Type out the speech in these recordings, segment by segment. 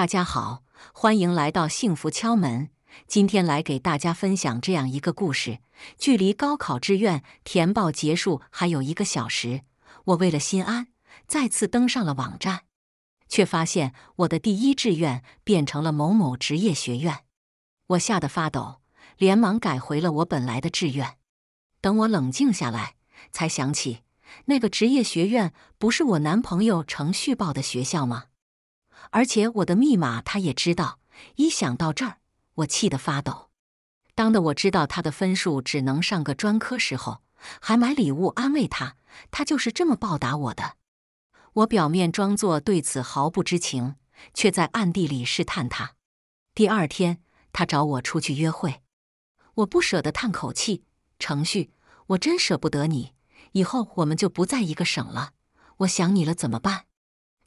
大家好，欢迎来到幸福敲门。今天来给大家分享这样一个故事：距离高考志愿填报结束还有一个小时，我为了心安，再次登上了网站，却发现我的第一志愿变成了某某职业学院。我吓得发抖，连忙改回了我本来的志愿。等我冷静下来，才想起那个职业学院不是我男朋友程序报的学校吗？而且我的密码他也知道。一想到这儿，我气得发抖。当的我知道他的分数只能上个专科时候，还买礼物安慰他，他就是这么报答我的。我表面装作对此毫不知情，却在暗地里试探他。第二天，他找我出去约会，我不舍得叹口气。程旭，我真舍不得你。以后我们就不在一个省了，我想你了，怎么办？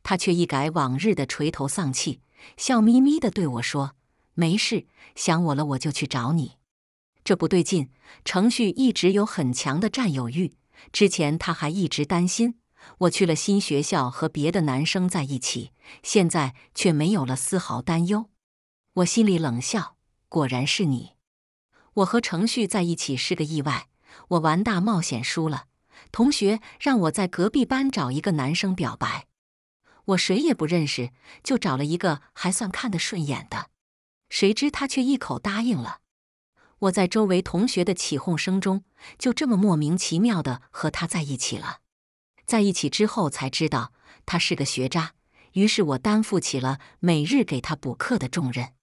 他却一改往日的垂头丧气，笑眯眯的对我说：“没事，想我了我就去找你。”这不对劲。程旭一直有很强的占有欲，之前他还一直担心我去了新学校和别的男生在一起，现在却没有了丝毫担忧。我心里冷笑，果然是你。我和程旭在一起是个意外，我玩大冒险输了，同学让我在隔壁班找一个男生表白。我谁也不认识，就找了一个还算看得顺眼的，谁知他却一口答应了。我在周围同学的起哄声中，就这么莫名其妙的和他在一起了。在一起之后才知道他是个学渣，于是我担负起了每日给他补课的重任。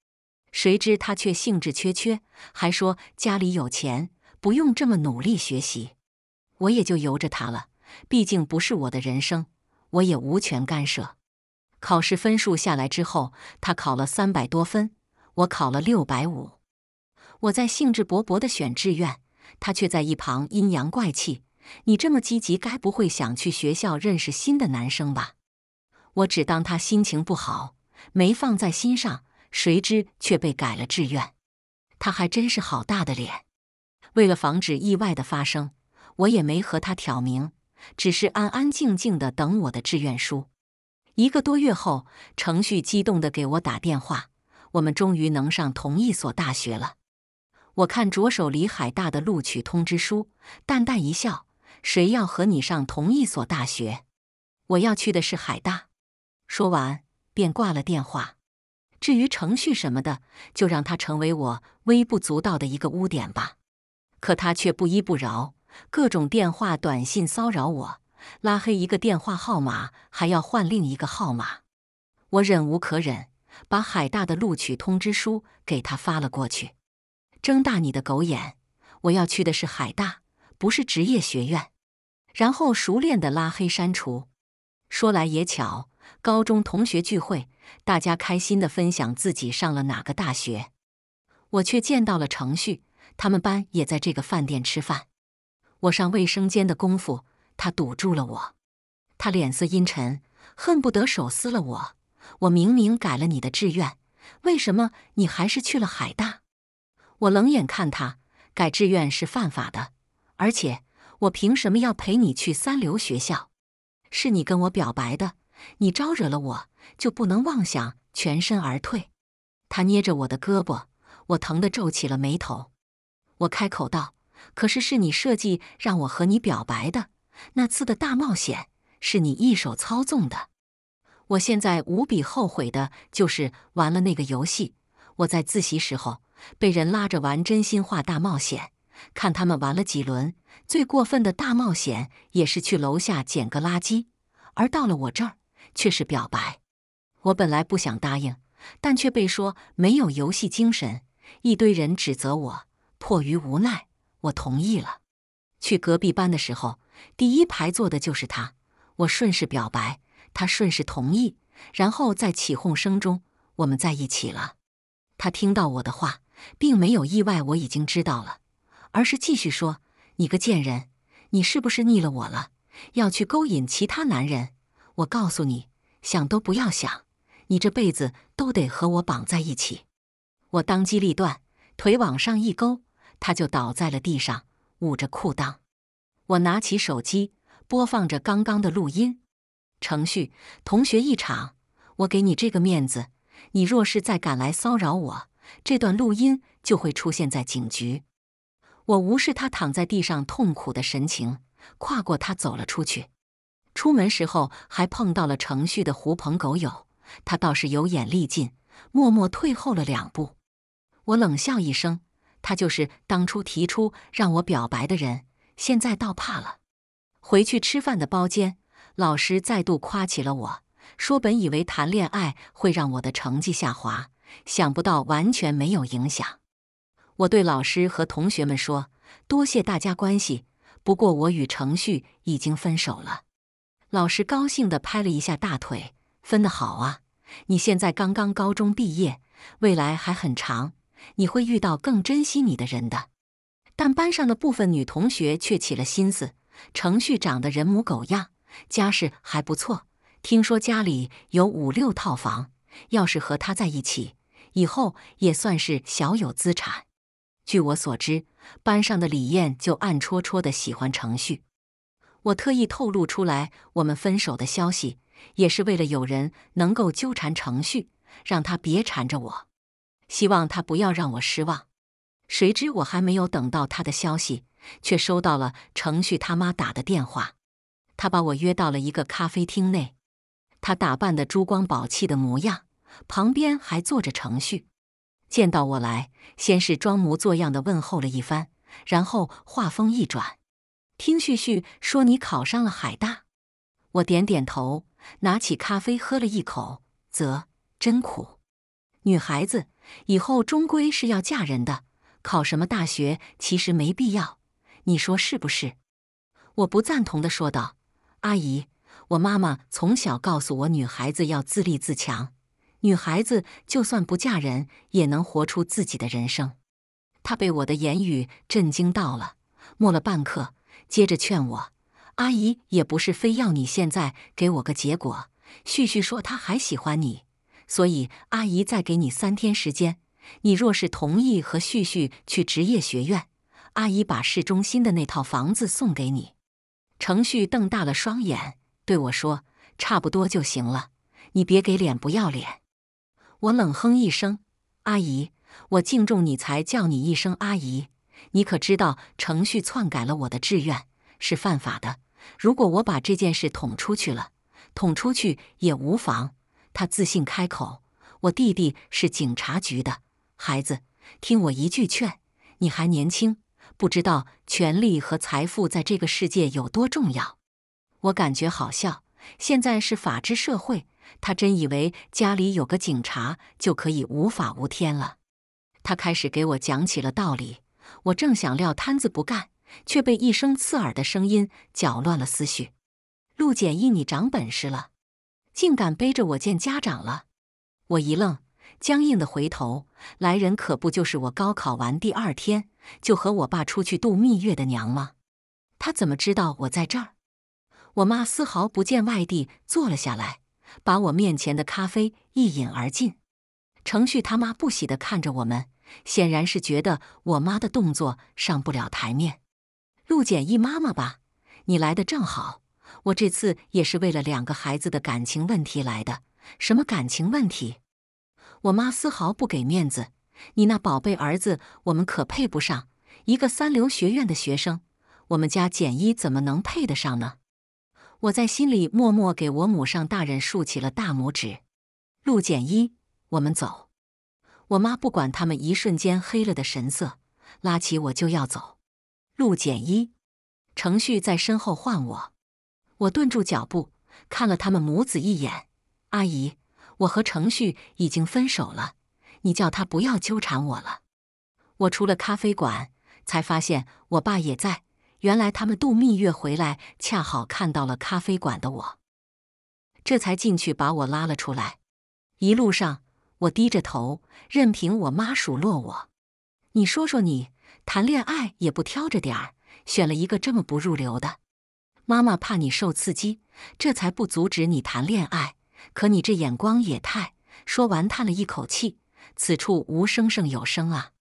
谁知他却兴致缺缺，还说家里有钱，不用这么努力学习。我也就由着他了，毕竟不是我的人生。我也无权干涉。考试分数下来之后，他考了三百多分，我考了六百五。我在兴致勃勃的选志愿，他却在一旁阴阳怪气：“你这么积极，该不会想去学校认识新的男生吧？”我只当他心情不好，没放在心上。谁知却被改了志愿，他还真是好大的脸！为了防止意外的发生，我也没和他挑明。只是安安静静的等我的志愿书。一个多月后，程旭激动的给我打电话，我们终于能上同一所大学了。我看着手里海大的录取通知书，淡淡一笑：“谁要和你上同一所大学？我要去的是海大。”说完便挂了电话。至于程旭什么的，就让他成为我微不足道的一个污点吧。可他却不依不饶。各种电话、短信骚扰我，拉黑一个电话号码还要换另一个号码，我忍无可忍，把海大的录取通知书给他发了过去。睁大你的狗眼，我要去的是海大，不是职业学院。然后熟练的拉黑删除。说来也巧，高中同学聚会，大家开心的分享自己上了哪个大学，我却见到了程旭，他们班也在这个饭店吃饭。我上卫生间的功夫，他堵住了我。他脸色阴沉，恨不得手撕了我。我明明改了你的志愿，为什么你还是去了海大？我冷眼看他，改志愿是犯法的，而且我凭什么要陪你去三流学校？是你跟我表白的，你招惹了我，就不能妄想全身而退？他捏着我的胳膊，我疼得皱起了眉头。我开口道。可是是你设计让我和你表白的，那次的大冒险是你一手操纵的。我现在无比后悔的就是玩了那个游戏。我在自习时候被人拉着玩真心话大冒险，看他们玩了几轮，最过分的大冒险也是去楼下捡个垃圾，而到了我这儿却是表白。我本来不想答应，但却被说没有游戏精神，一堆人指责我，迫于无奈。我同意了，去隔壁班的时候，第一排坐的就是他。我顺势表白，他顺势同意，然后在起哄声中，我们在一起了。他听到我的话，并没有意外，我已经知道了，而是继续说：“你个贱人，你是不是腻了我了？要去勾引其他男人？我告诉你，想都不要想，你这辈子都得和我绑在一起。”我当机立断，腿往上一勾。他就倒在了地上，捂着裤裆。我拿起手机，播放着刚刚的录音。程旭，同学一场，我给你这个面子。你若是再敢来骚扰我，这段录音就会出现在警局。我无视他躺在地上痛苦的神情，跨过他走了出去。出门时候还碰到了程旭的狐朋狗友，他倒是有眼力劲，默默退后了两步。我冷笑一声。他就是当初提出让我表白的人，现在倒怕了。回去吃饭的包间，老师再度夸起了我，说本以为谈恋爱会让我的成绩下滑，想不到完全没有影响。我对老师和同学们说：“多谢大家关系，不过我与程旭已经分手了。”老师高兴的拍了一下大腿：“分得好啊！你现在刚刚高中毕业，未来还很长。”你会遇到更珍惜你的人的，但班上的部分女同学却起了心思。程旭长得人模狗样，家世还不错，听说家里有五六套房，要是和他在一起，以后也算是小有资产。据我所知，班上的李艳就暗戳戳的喜欢程旭。我特意透露出来我们分手的消息，也是为了有人能够纠缠程旭，让他别缠着我。希望他不要让我失望。谁知我还没有等到他的消息，却收到了程旭他妈打的电话。他把我约到了一个咖啡厅内，他打扮的珠光宝气的模样，旁边还坐着程旭。见到我来，先是装模作样的问候了一番，然后话锋一转，听旭旭说你考上了海大。我点点头，拿起咖啡喝了一口，则真苦。女孩子。以后终归是要嫁人的，考什么大学其实没必要，你说是不是？我不赞同的说道：“阿姨，我妈妈从小告诉我，女孩子要自立自强，女孩子就算不嫁人，也能活出自己的人生。”她被我的言语震惊到了，默了半刻，接着劝我：“阿姨也不是非要你现在给我个结果。”旭旭说他还喜欢你。所以，阿姨再给你三天时间。你若是同意和旭旭去职业学院，阿姨把市中心的那套房子送给你。程旭瞪大了双眼，对我说：“差不多就行了，你别给脸不要脸。”我冷哼一声：“阿姨，我敬重你才叫你一声阿姨。你可知道，程旭篡改了我的志愿是犯法的？如果我把这件事捅出去了，捅出去也无妨。”他自信开口：“我弟弟是警察局的孩子，听我一句劝，你还年轻，不知道权力和财富在这个世界有多重要。”我感觉好笑，现在是法治社会，他真以为家里有个警察就可以无法无天了。他开始给我讲起了道理，我正想撂摊子不干，却被一声刺耳的声音搅乱了思绪：“陆简易，你长本事了。”竟敢背着我见家长了！我一愣，僵硬的回头，来人可不就是我高考完第二天就和我爸出去度蜜月的娘吗？她怎么知道我在这儿？我妈丝毫不见外地，坐了下来，把我面前的咖啡一饮而尽。程旭他妈不喜的看着我们，显然是觉得我妈的动作上不了台面。陆简一妈妈吧，你来的正好。我这次也是为了两个孩子的感情问题来的。什么感情问题？我妈丝毫不给面子。你那宝贝儿子，我们可配不上。一个三流学院的学生，我们家简一怎么能配得上呢？我在心里默默给我母上大人竖起了大拇指。陆简一，我们走。我妈不管他们一瞬间黑了的神色，拉起我就要走。陆简一，程旭在身后唤我。我顿住脚步，看了他们母子一眼。阿姨，我和程旭已经分手了，你叫他不要纠缠我了。我出了咖啡馆，才发现我爸也在。原来他们度蜜月回来，恰好看到了咖啡馆的我，这才进去把我拉了出来。一路上，我低着头，任凭我妈数落我。你说说你，谈恋爱也不挑着点儿，选了一个这么不入流的。妈妈怕你受刺激，这才不阻止你谈恋爱。可你这眼光也太……说完，叹了一口气。此处无声胜有声啊！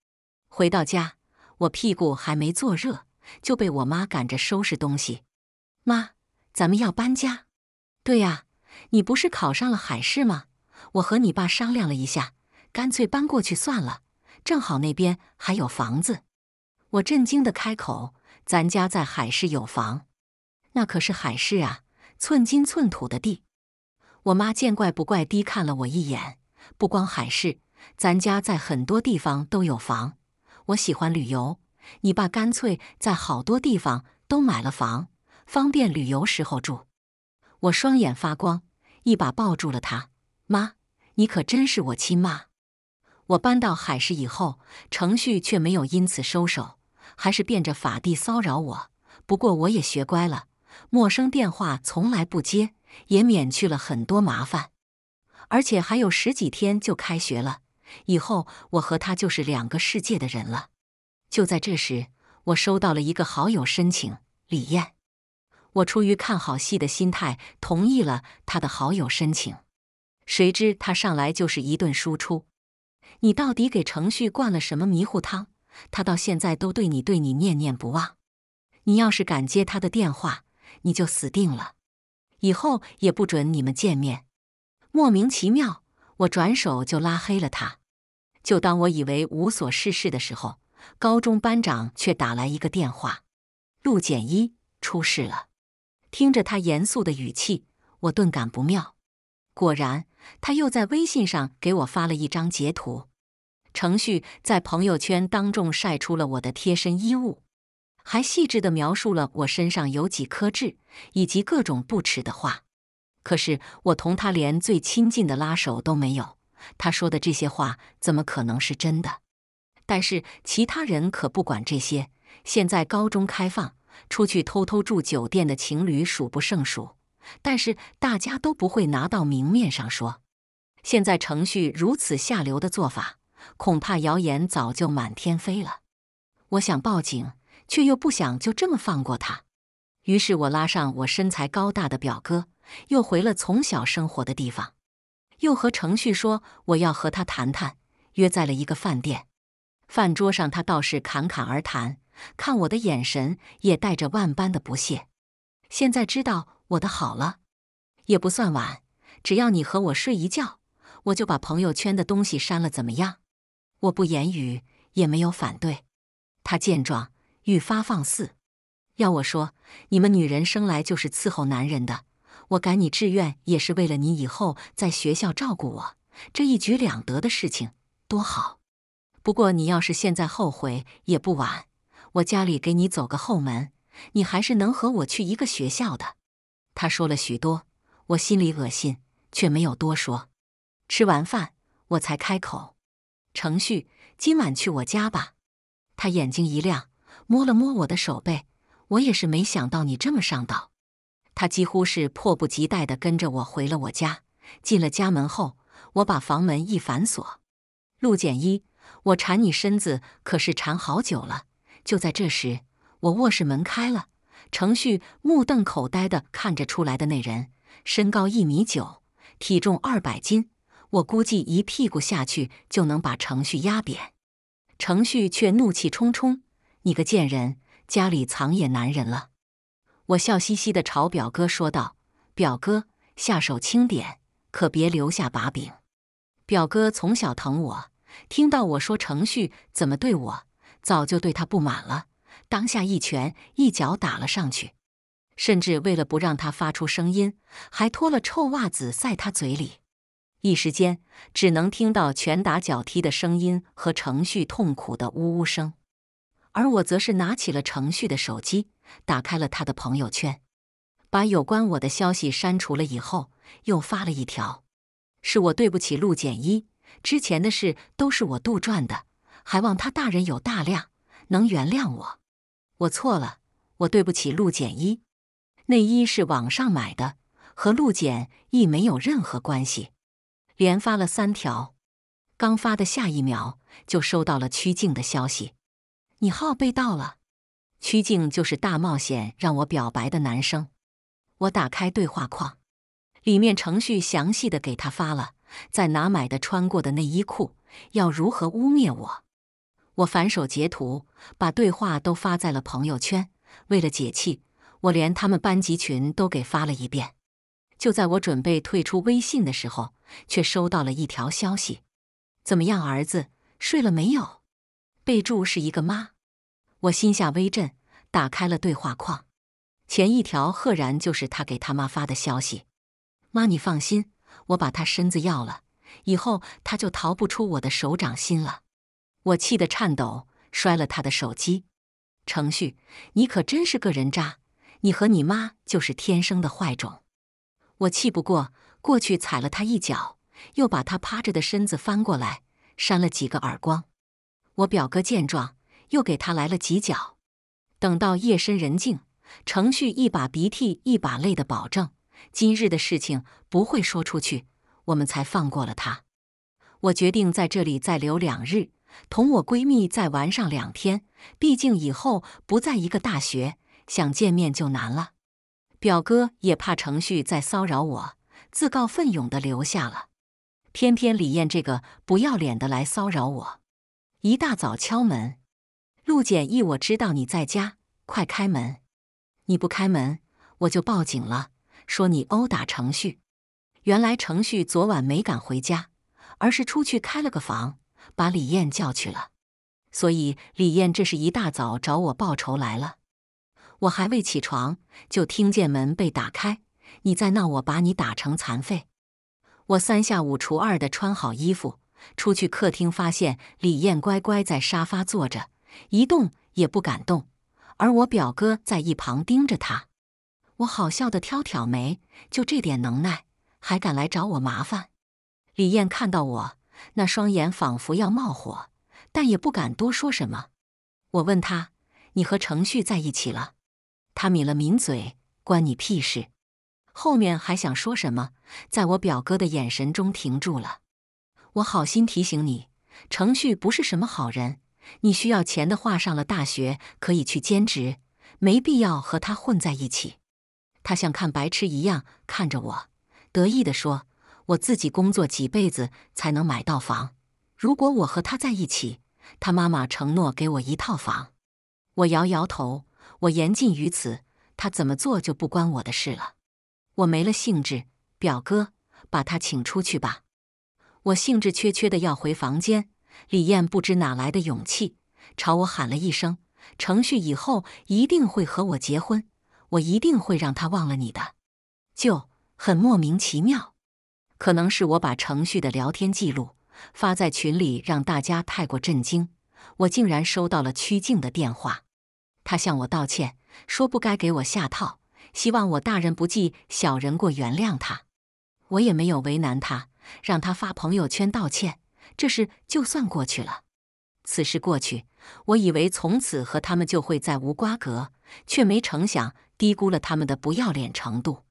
回到家，我屁股还没坐热，就被我妈赶着收拾东西。妈，咱们要搬家？对呀，你不是考上了海市吗？我和你爸商量了一下，干脆搬过去算了，正好那边还有房子。我震惊的开口：“咱家在海市有房。”那可是海市啊，寸金寸土的地。我妈见怪不怪低看了我一眼。不光海市，咱家在很多地方都有房。我喜欢旅游，你爸干脆在好多地方都买了房，方便旅游时候住。我双眼发光，一把抱住了他。妈，你可真是我亲妈！我搬到海市以后，程旭却没有因此收手，还是变着法地骚扰我。不过我也学乖了。陌生电话从来不接，也免去了很多麻烦。而且还有十几天就开学了，以后我和他就是两个世界的人了。就在这时，我收到了一个好友申请，李艳。我出于看好戏的心态，同意了他的好友申请。谁知他上来就是一顿输出：“你到底给程旭灌了什么迷糊汤？他到现在都对你，对你念念不忘。你要是敢接他的电话！”你就死定了，以后也不准你们见面。莫名其妙，我转手就拉黑了他。就当我以为无所事事的时候，高中班长却打来一个电话：“陆简一出事了。”听着他严肃的语气，我顿感不妙。果然，他又在微信上给我发了一张截图，程旭在朋友圈当众晒出了我的贴身衣物。还细致地描述了我身上有几颗痣，以及各种不耻的话。可是我同他连最亲近的拉手都没有，他说的这些话怎么可能是真的？但是其他人可不管这些。现在高中开放，出去偷偷住酒店的情侣数不胜数，但是大家都不会拿到明面上说。现在程序如此下流的做法，恐怕谣言早就满天飞了。我想报警。却又不想就这么放过他，于是我拉上我身材高大的表哥，又回了从小生活的地方，又和程旭说我要和他谈谈，约在了一个饭店。饭桌上他倒是侃侃而谈，看我的眼神也带着万般的不屑。现在知道我的好了，也不算晚。只要你和我睡一觉，我就把朋友圈的东西删了，怎么样？我不言语，也没有反对。他见状。愈发放肆，要我说，你们女人生来就是伺候男人的。我赶你志愿也是为了你以后在学校照顾我，这一举两得的事情多好。不过你要是现在后悔也不晚，我家里给你走个后门，你还是能和我去一个学校的。他说了许多，我心里恶心，却没有多说。吃完饭，我才开口：“程旭，今晚去我家吧。”他眼睛一亮。摸了摸我的手背，我也是没想到你这么上道。他几乎是迫不及待的跟着我回了我家。进了家门后，我把房门一反锁。陆简一，我缠你身子可是缠好久了。就在这时，我卧室门开了，程旭目瞪口呆的看着出来的那人，身高一米九，体重二百斤，我估计一屁股下去就能把程旭压扁。程旭却怒气冲冲。你个贱人，家里藏野男人了！我笑嘻嘻的朝表哥说道：“表哥，下手轻点，可别留下把柄。”表哥从小疼我，听到我说程旭怎么对我，早就对他不满了。当下一拳一脚打了上去，甚至为了不让他发出声音，还脱了臭袜子塞他嘴里。一时间，只能听到拳打脚踢的声音和程旭痛苦的呜呜声。而我则是拿起了程旭的手机，打开了他的朋友圈，把有关我的消息删除了以后，又发了一条：“是我对不起陆简一，之前的事都是我杜撰的，还望他大人有大量，能原谅我。我错了，我对不起陆简一。内衣是网上买的，和陆简一没有任何关系。”连发了三条，刚发的下一秒就收到了曲靖的消息。你号被盗了，曲靖就是大冒险让我表白的男生。我打开对话框，里面程序详细的给他发了在哪买的、穿过的内衣裤，要如何污蔑我。我反手截图，把对话都发在了朋友圈。为了解气，我连他们班级群都给发了一遍。就在我准备退出微信的时候，却收到了一条消息：“怎么样，儿子睡了没有？”备注是一个妈，我心下微震，打开了对话框，前一条赫然就是他给他妈发的消息：“妈，你放心，我把他身子要了，以后他就逃不出我的手掌心了。”我气得颤抖，摔了他的手机。程旭，你可真是个人渣！你和你妈就是天生的坏种！我气不过，过去踩了他一脚，又把他趴着的身子翻过来，扇了几个耳光。我表哥见状，又给他来了几脚。等到夜深人静，程旭一把鼻涕一把泪的保证今日的事情不会说出去，我们才放过了他。我决定在这里再留两日，同我闺蜜再玩上两天。毕竟以后不在一个大学，想见面就难了。表哥也怕程旭再骚扰我，自告奋勇的留下了。偏偏李艳这个不要脸的来骚扰我。一大早敲门，陆简义，我知道你在家，快开门！你不开门，我就报警了，说你殴打程旭。原来程旭昨晚没敢回家，而是出去开了个房，把李艳叫去了。所以李艳这是一大早找我报仇来了。我还未起床，就听见门被打开，你在闹，我把你打成残废。我三下五除二的穿好衣服。出去客厅，发现李艳乖乖在沙发坐着，一动也不敢动，而我表哥在一旁盯着她。我好笑的挑挑眉，就这点能耐，还敢来找我麻烦？李艳看到我，那双眼仿佛要冒火，但也不敢多说什么。我问他：“你和程旭在一起了？”他抿了抿嘴：“关你屁事！”后面还想说什么，在我表哥的眼神中停住了。我好心提醒你，程旭不是什么好人。你需要钱的话，上了大学可以去兼职，没必要和他混在一起。他像看白痴一样看着我，得意地说：“我自己工作几辈子才能买到房，如果我和他在一起，他妈妈承诺给我一套房。”我摇摇头，我言尽于此，他怎么做就不关我的事了。我没了兴致，表哥，把他请出去吧。我兴致缺缺的要回房间，李艳不知哪来的勇气，朝我喊了一声：“程旭以后一定会和我结婚，我一定会让他忘了你的。”就很莫名其妙，可能是我把程旭的聊天记录发在群里，让大家太过震惊，我竟然收到了曲靖的电话，他向我道歉，说不该给我下套，希望我大人不计小人过，原谅他，我也没有为难他。让他发朋友圈道歉，这事就算过去了。此事过去，我以为从此和他们就会再无瓜葛，却没成想低估了他们的不要脸程度。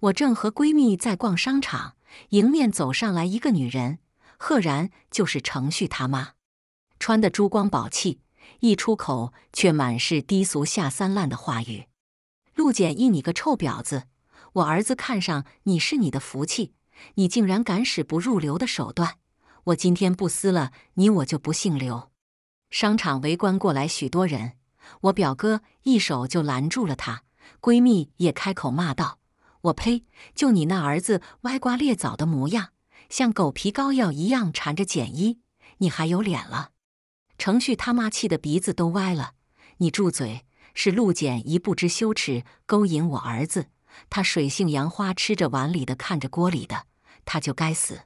我正和闺蜜在逛商场，迎面走上来一个女人，赫然就是程旭他妈，穿的珠光宝气，一出口却满是低俗下三滥的话语：“陆简一，你个臭婊子，我儿子看上你是你的福气。”你竟然敢使不入流的手段！我今天不撕了你，我就不姓刘。商场围观过来许多人，我表哥一手就拦住了他，闺蜜也开口骂道：“我呸！就你那儿子歪瓜裂枣的模样，像狗皮膏药一样缠着简一，你还有脸了？”程旭他妈气得鼻子都歪了：“你住嘴！是陆简一不知羞耻，勾引我儿子。”他水性杨花，吃着碗里的，看着锅里的，他就该死！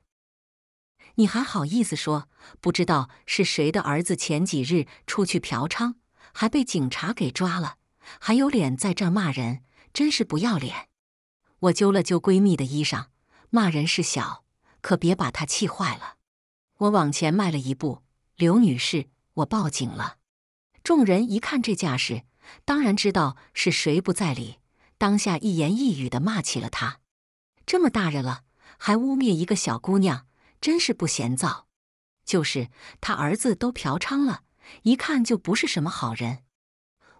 你还好意思说不知道是谁的儿子？前几日出去嫖娼，还被警察给抓了，还有脸在这骂人，真是不要脸！我揪了揪闺蜜的衣裳，骂人是小，可别把她气坏了。我往前迈了一步，刘女士，我报警了。众人一看这架势，当然知道是谁不在理。当下一言一语的骂起了他，这么大人了还污蔑一个小姑娘，真是不嫌臊。就是他儿子都嫖娼了，一看就不是什么好人。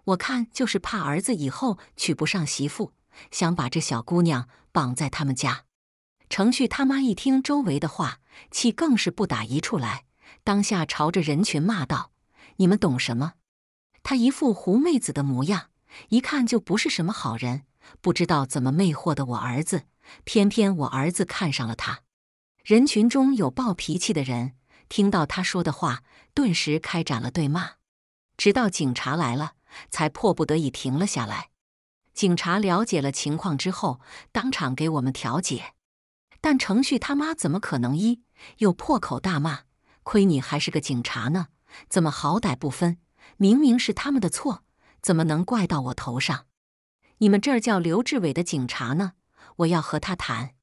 我看就是怕儿子以后娶不上媳妇，想把这小姑娘绑在他们家。程旭他妈一听周围的话，气更是不打一处来，当下朝着人群骂道：“你们懂什么？”他一副狐媚子的模样，一看就不是什么好人。不知道怎么魅惑的我儿子，偏偏我儿子看上了他。人群中有暴脾气的人，听到他说的话，顿时开展了对骂，直到警察来了，才迫不得已停了下来。警察了解了情况之后，当场给我们调解。但程旭他妈怎么可能一又破口大骂？亏你还是个警察呢，怎么好歹不分？明明是他们的错，怎么能怪到我头上？你们这儿叫刘志伟的警察呢？我要和他谈。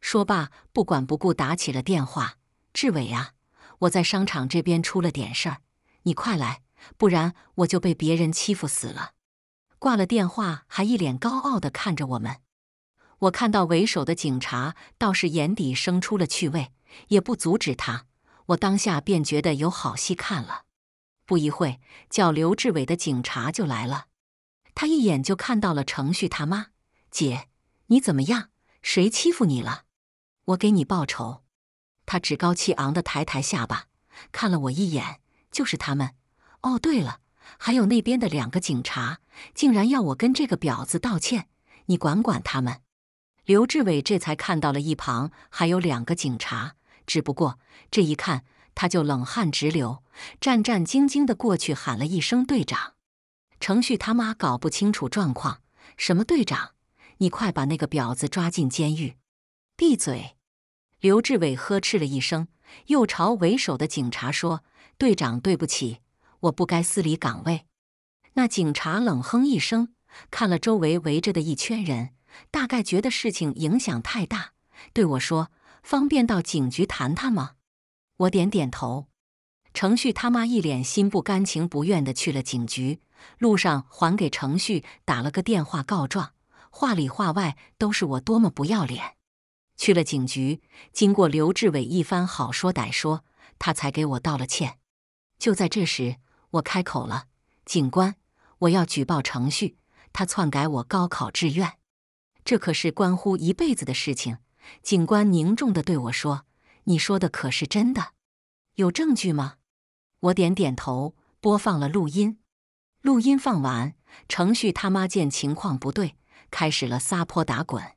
说罢，不管不顾打起了电话。志伟啊，我在商场这边出了点事儿，你快来，不然我就被别人欺负死了。挂了电话，还一脸高傲的看着我们。我看到为首的警察倒是眼底生出了趣味，也不阻止他。我当下便觉得有好戏看了。不一会叫刘志伟的警察就来了。他一眼就看到了程旭他妈，姐，你怎么样？谁欺负你了？我给你报仇！他趾高气昂的抬抬下巴，看了我一眼，就是他们。哦，对了，还有那边的两个警察，竟然要我跟这个婊子道歉，你管管他们！刘志伟这才看到了一旁还有两个警察，只不过这一看，他就冷汗直流，战战兢兢的过去喊了一声队长。程旭他妈搞不清楚状况，什么队长？你快把那个婊子抓进监狱！闭嘴！刘志伟呵斥了一声，又朝为首的警察说：“队长，对不起，我不该私离岗位。”那警察冷哼一声，看了周围围着的一圈人，大概觉得事情影响太大，对我说：“方便到警局谈谈吗？”我点点头。程旭他妈一脸心不甘情不愿的去了警局。路上还给程旭打了个电话告状，话里话外都是我多么不要脸。去了警局，经过刘志伟一番好说歹说，他才给我道了歉。就在这时，我开口了：“警官，我要举报程旭，他篡改我高考志愿，这可是关乎一辈子的事情。”警官凝重地对我说：“你说的可是真的？有证据吗？”我点点头，播放了录音。录音放完，程旭他妈见情况不对，开始了撒泼打滚。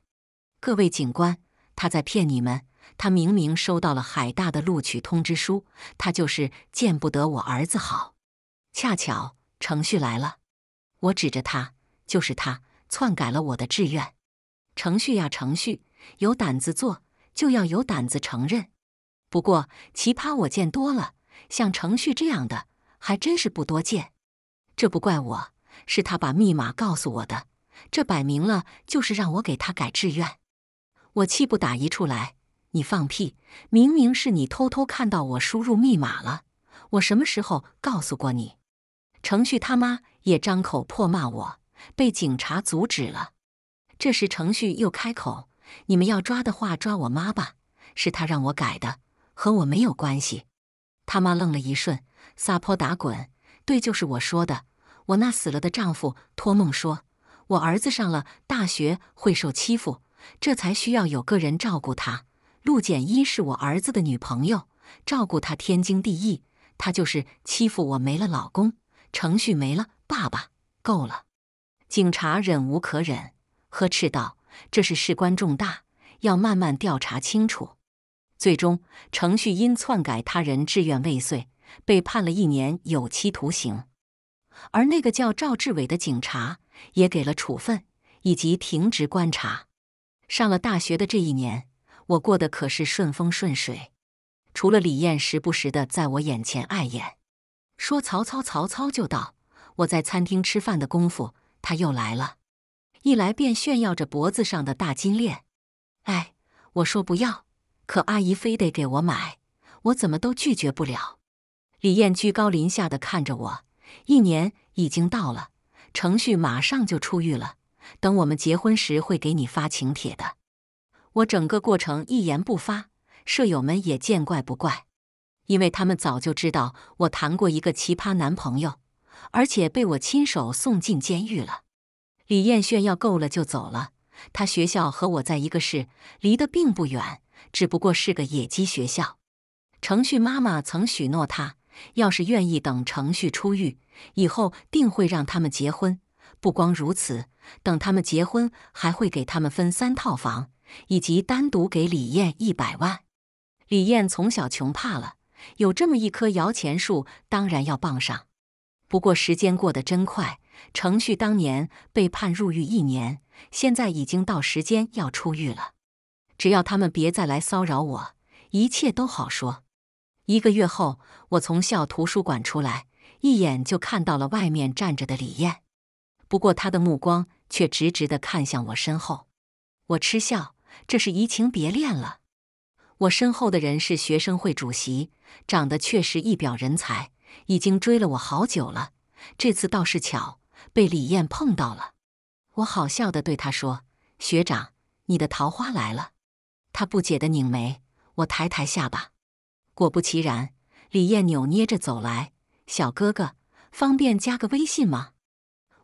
各位警官，他在骗你们！他明明收到了海大的录取通知书，他就是见不得我儿子好。恰巧程旭来了，我指着他，就是他篡改了我的志愿。程旭呀，程旭，有胆子做就要有胆子承认。不过奇葩我见多了，像程旭这样的还真是不多见。这不怪我，是他把密码告诉我的。这摆明了就是让我给他改志愿。我气不打一处来，你放屁！明明是你偷偷看到我输入密码了，我什么时候告诉过你？程旭他妈也张口破骂我，被警察阻止了。这时程旭又开口：“你们要抓的话，抓我妈吧，是他让我改的，和我没有关系。”他妈愣了一瞬，撒泼打滚：“对，就是我说的。”我那死了的丈夫托梦说，我儿子上了大学会受欺负，这才需要有个人照顾他。陆简一是我儿子的女朋友，照顾他天经地义。他就是欺负我没了老公，程旭没了爸爸，够了！警察忍无可忍，呵斥道：“这是事关重大，要慢慢调查清楚。”最终，程旭因篡改他人志愿未遂，被判了一年有期徒刑。而那个叫赵志伟的警察也给了处分，以及停职观察。上了大学的这一年，我过得可是顺风顺水。除了李艳时不时的在我眼前碍眼，说曹操曹操就到。我在餐厅吃饭的功夫，他又来了，一来便炫耀着脖子上的大金链。哎，我说不要，可阿姨非得给我买，我怎么都拒绝不了。李艳居高临下的看着我。一年已经到了，程旭马上就出狱了。等我们结婚时，会给你发请帖的。我整个过程一言不发，舍友们也见怪不怪，因为他们早就知道我谈过一个奇葩男朋友，而且被我亲手送进监狱了。李艳炫耀够了就走了。她学校和我在一个市，离得并不远，只不过是个野鸡学校。程旭妈妈曾许诺他。要是愿意等程旭出狱，以后定会让他们结婚。不光如此，等他们结婚，还会给他们分三套房，以及单独给李艳一百万。李艳从小穷怕了，有这么一棵摇钱树，当然要傍上。不过时间过得真快，程旭当年被判入狱一年，现在已经到时间要出狱了。只要他们别再来骚扰我，一切都好说。一个月后，我从校图书馆出来，一眼就看到了外面站着的李艳。不过，他的目光却直直的看向我身后。我嗤笑，这是移情别恋了。我身后的人是学生会主席，长得确实一表人才，已经追了我好久了。这次倒是巧，被李艳碰到了。我好笑的对他说：“学长，你的桃花来了。”他不解的拧眉，我抬抬下巴。果不其然，李艳扭捏着走来，小哥哥，方便加个微信吗？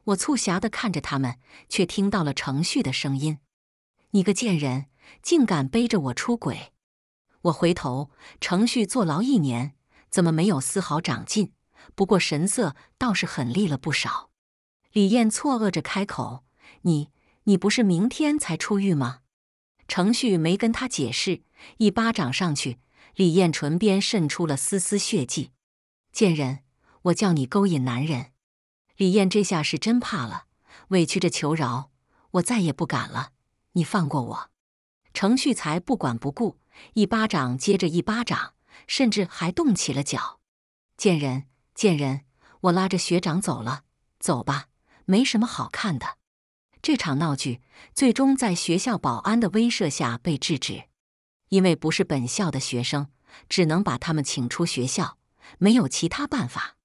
我促狭的看着他们，却听到了程旭的声音：“你个贱人，竟敢背着我出轨！”我回头，程旭坐牢一年，怎么没有丝毫长进？不过神色倒是狠厉了不少。李艳错愕着开口：“你，你不是明天才出狱吗？”程旭没跟他解释，一巴掌上去。李艳唇边渗出了丝丝血迹，贱人，我叫你勾引男人！李艳这下是真怕了，委屈着求饶，我再也不敢了，你放过我！程旭才不管不顾，一巴掌接着一巴掌，甚至还动起了脚。贱人，贱人，我拉着学长走了，走吧，没什么好看的。这场闹剧最终在学校保安的威慑下被制止。因为不是本校的学生，只能把他们请出学校，没有其他办法。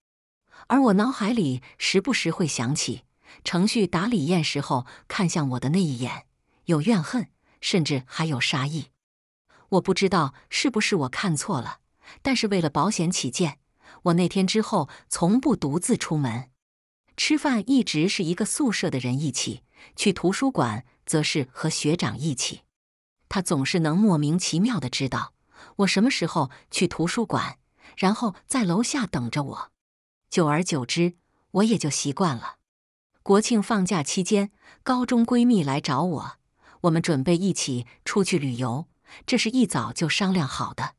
而我脑海里时不时会想起程旭打李艳时候看向我的那一眼，有怨恨，甚至还有杀意。我不知道是不是我看错了，但是为了保险起见，我那天之后从不独自出门。吃饭一直是一个宿舍的人一起，去图书馆则是和学长一起。他总是能莫名其妙的知道我什么时候去图书馆，然后在楼下等着我。久而久之，我也就习惯了。国庆放假期间，高中闺蜜来找我，我们准备一起出去旅游，这是一早就商量好的。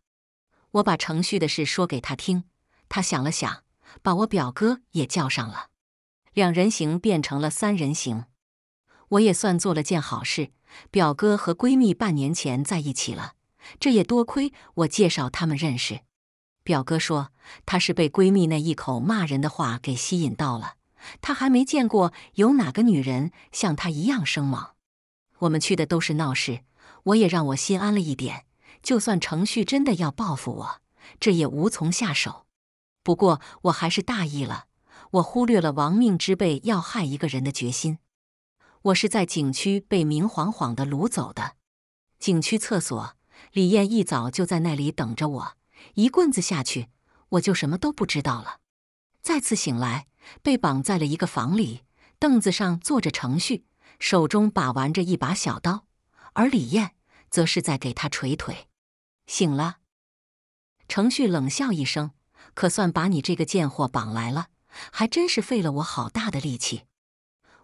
我把程序的事说给她听，她想了想，把我表哥也叫上了，两人行变成了三人行，我也算做了件好事。表哥和闺蜜半年前在一起了，这也多亏我介绍他们认识。表哥说他是被闺蜜那一口骂人的话给吸引到了，他还没见过有哪个女人像他一样生猛。我们去的都是闹市，我也让我心安了一点。就算程旭真的要报复我，这也无从下手。不过我还是大意了，我忽略了亡命之辈要害一个人的决心。我是在景区被明晃晃的掳走的。景区厕所，李艳一早就在那里等着我。一棍子下去，我就什么都不知道了。再次醒来，被绑在了一个房里，凳子上坐着程旭，手中把玩着一把小刀，而李艳则是在给他捶腿。醒了，程旭冷笑一声：“可算把你这个贱货绑来了，还真是费了我好大的力气。”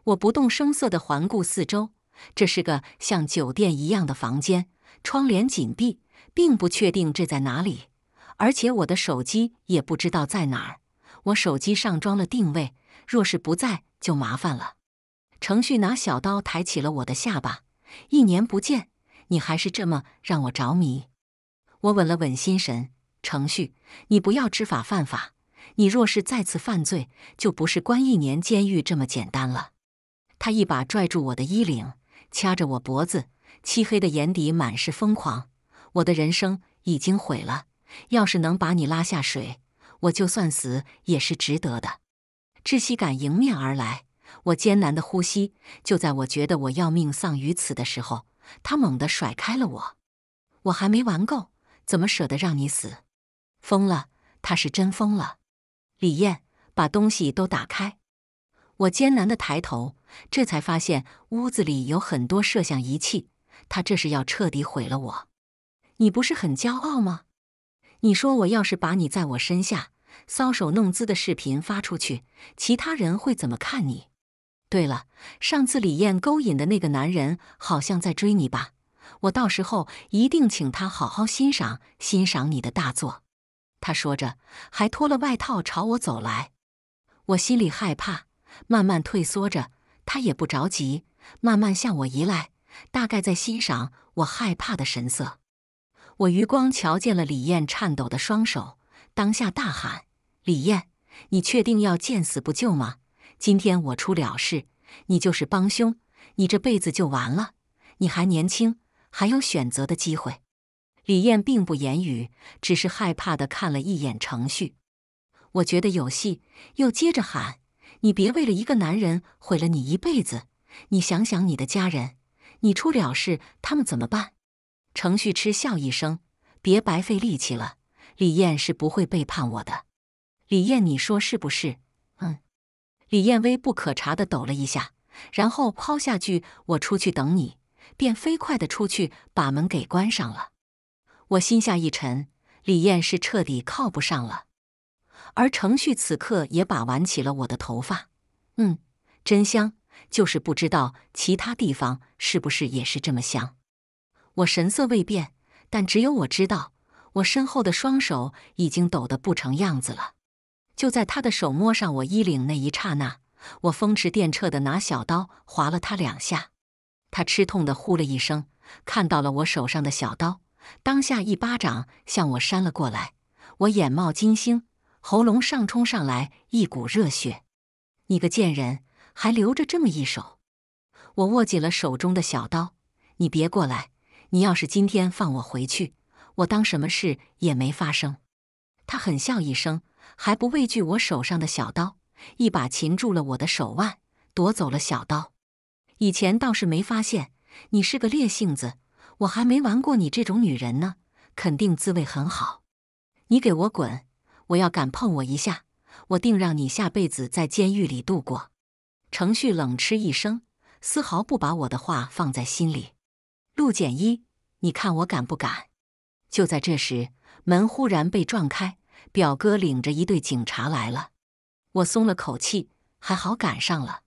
我不动声色的环顾四周，这是个像酒店一样的房间，窗帘紧闭，并不确定这在哪里，而且我的手机也不知道在哪儿。我手机上装了定位，若是不在就麻烦了。程旭拿小刀抬起了我的下巴，一年不见，你还是这么让我着迷。我稳了稳心神，程旭，你不要知法犯法，你若是再次犯罪，就不是关一年监狱这么简单了。他一把拽住我的衣领，掐着我脖子，漆黑的眼底满是疯狂。我的人生已经毁了，要是能把你拉下水，我就算死也是值得的。窒息感迎面而来，我艰难的呼吸。就在我觉得我要命丧于此的时候，他猛地甩开了我。我还没玩够，怎么舍得让你死？疯了，他是真疯了。李艳，把东西都打开。我艰难的抬头，这才发现屋子里有很多摄像仪器。他这是要彻底毁了我。你不是很骄傲吗？你说我要是把你在我身下搔首弄姿的视频发出去，其他人会怎么看你？对了，上次李艳勾引的那个男人好像在追你吧？我到时候一定请他好好欣赏欣赏你的大作。他说着，还脱了外套朝我走来。我心里害怕。慢慢退缩着，他也不着急，慢慢向我移来，大概在欣赏我害怕的神色。我余光瞧见了李艳颤抖的双手，当下大喊：“李艳，你确定要见死不救吗？今天我出了事，你就是帮凶，你这辈子就完了。你还年轻，还有选择的机会。”李艳并不言语，只是害怕的看了一眼程旭。我觉得有戏，又接着喊。你别为了一个男人毁了你一辈子，你想想你的家人，你出了事他们怎么办？程旭嗤笑一声：“别白费力气了，李艳是不会背叛我的。”李艳，你说是不是？嗯。李艳微不可察的抖了一下，然后抛下句：“我出去等你。”便飞快的出去，把门给关上了。我心下一沉，李艳是彻底靠不上了。而程旭此刻也把玩起了我的头发，嗯，真香，就是不知道其他地方是不是也是这么香。我神色未变，但只有我知道，我身后的双手已经抖得不成样子了。就在他的手摸上我衣领那一刹那，我风驰电掣的拿小刀划了他两下，他吃痛的呼了一声，看到了我手上的小刀，当下一巴掌向我扇了过来，我眼冒金星。喉咙上冲上来一股热血，你个贱人，还留着这么一手！我握紧了手中的小刀，你别过来！你要是今天放我回去，我当什么事也没发生。他狠笑一声，还不畏惧我手上的小刀，一把擒住了我的手腕，夺走了小刀。以前倒是没发现你是个烈性子，我还没玩过你这种女人呢，肯定滋味很好。你给我滚！我要敢碰我一下，我定让你下辈子在监狱里度过。程旭冷嗤一声，丝毫不把我的话放在心里。陆简一，你看我敢不敢？就在这时，门忽然被撞开，表哥领着一队警察来了。我松了口气，还好赶上了。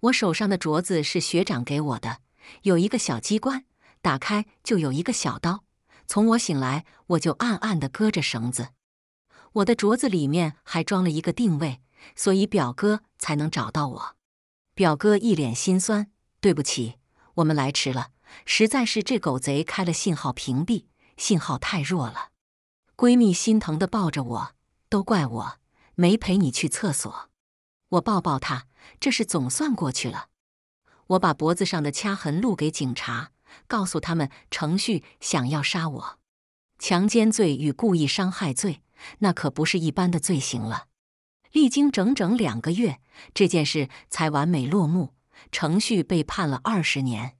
我手上的镯子是学长给我的，有一个小机关，打开就有一个小刀。从我醒来，我就暗暗的割着绳子。我的镯子里面还装了一个定位，所以表哥才能找到我。表哥一脸心酸：“对不起，我们来迟了，实在是这狗贼开了信号屏蔽，信号太弱了。”闺蜜心疼的抱着我：“都怪我，没陪你去厕所。”我抱抱她，这事总算过去了。我把脖子上的掐痕录给警察，告诉他们程旭想要杀我，强奸罪与故意伤害罪。那可不是一般的罪行了。历经整整两个月，这件事才完美落幕。程旭被判了二十年。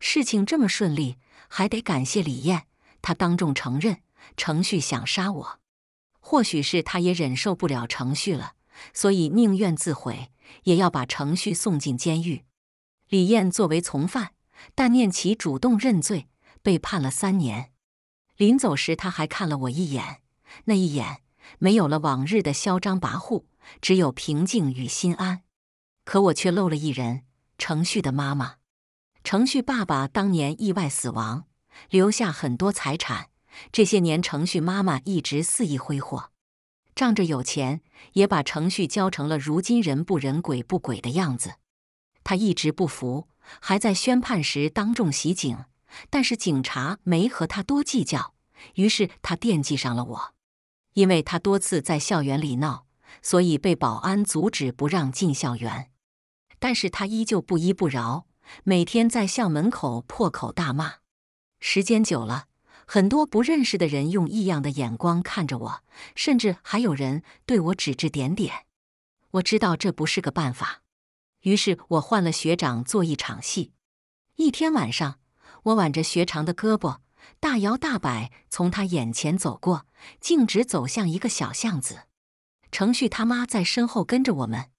事情这么顺利，还得感谢李艳。他当众承认程旭想杀我。或许是他也忍受不了程旭了，所以宁愿自毁，也要把程旭送进监狱。李艳作为从犯，但念其主动认罪，被判了三年。临走时，他还看了我一眼。那一眼，没有了往日的嚣张跋扈，只有平静与心安。可我却漏了一人，程旭的妈妈。程旭爸爸当年意外死亡，留下很多财产。这些年，程旭妈妈一直肆意挥霍，仗着有钱，也把程旭教成了如今人不人、鬼不鬼的样子。他一直不服，还在宣判时当众袭警，但是警察没和他多计较。于是他惦记上了我。因为他多次在校园里闹，所以被保安阻止不让进校园。但是他依旧不依不饶，每天在校门口破口大骂。时间久了，很多不认识的人用异样的眼光看着我，甚至还有人对我指指点点。我知道这不是个办法，于是我换了学长做一场戏。一天晚上，我挽着学长的胳膊。大摇大摆从他眼前走过，径直走向一个小巷子。程旭他妈在身后跟着我们。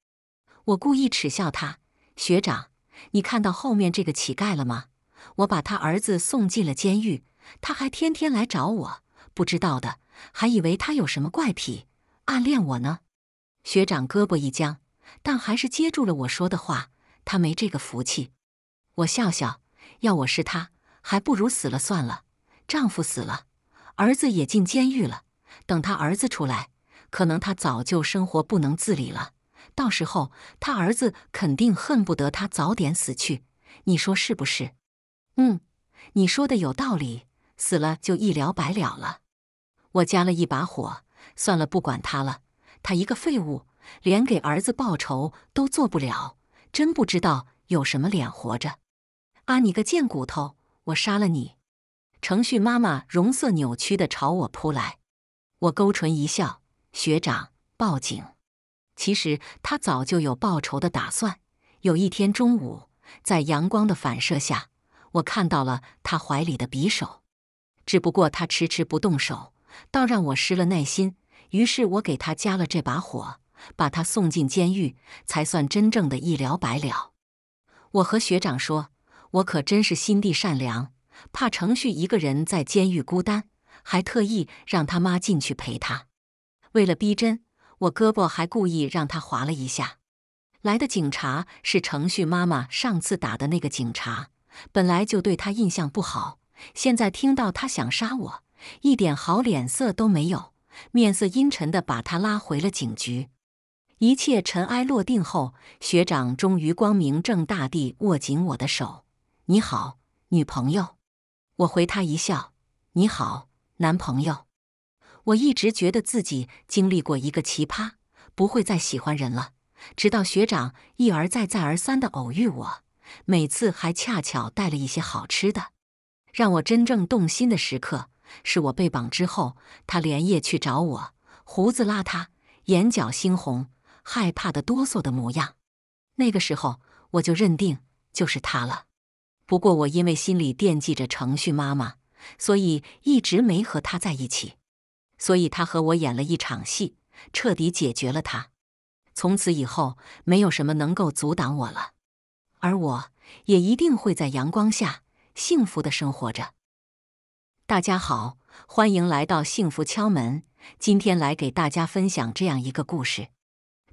我故意耻笑他：“学长，你看到后面这个乞丐了吗？我把他儿子送进了监狱，他还天天来找我。不知道的还以为他有什么怪癖，暗恋我呢。”学长胳膊一僵，但还是接住了我说的话。他没这个福气。我笑笑，要我是他，还不如死了算了。丈夫死了，儿子也进监狱了。等他儿子出来，可能他早就生活不能自理了。到时候他儿子肯定恨不得他早点死去。你说是不是？嗯，你说的有道理。死了就一了百了了。我加了一把火，算了，不管他了。他一个废物，连给儿子报仇都做不了，真不知道有什么脸活着。啊，你个贱骨头，我杀了你！程旭妈妈容色扭曲的朝我扑来，我勾唇一笑：“学长，报警。”其实他早就有报仇的打算。有一天中午，在阳光的反射下，我看到了他怀里的匕首。只不过他迟迟不动手，倒让我失了耐心。于是我给他加了这把火，把他送进监狱，才算真正的一了百了。我和学长说：“我可真是心地善良。”怕程旭一个人在监狱孤单，还特意让他妈进去陪他。为了逼真，我胳膊还故意让他划了一下。来的警察是程旭妈妈上次打的那个警察，本来就对他印象不好，现在听到他想杀我，一点好脸色都没有，面色阴沉地把他拉回了警局。一切尘埃落定后，学长终于光明正大地握紧我的手。你好，女朋友。我回他一笑：“你好，男朋友。”我一直觉得自己经历过一个奇葩，不会再喜欢人了。直到学长一而再、再而三的偶遇我，每次还恰巧带了一些好吃的。让我真正动心的时刻，是我被绑之后，他连夜去找我，胡子邋遢，眼角猩红，害怕的哆嗦的模样。那个时候，我就认定就是他了。不过我因为心里惦记着程旭妈妈，所以一直没和他在一起，所以他和我演了一场戏，彻底解决了他。从此以后，没有什么能够阻挡我了，而我也一定会在阳光下幸福的生活着。大家好，欢迎来到幸福敲门，今天来给大家分享这样一个故事：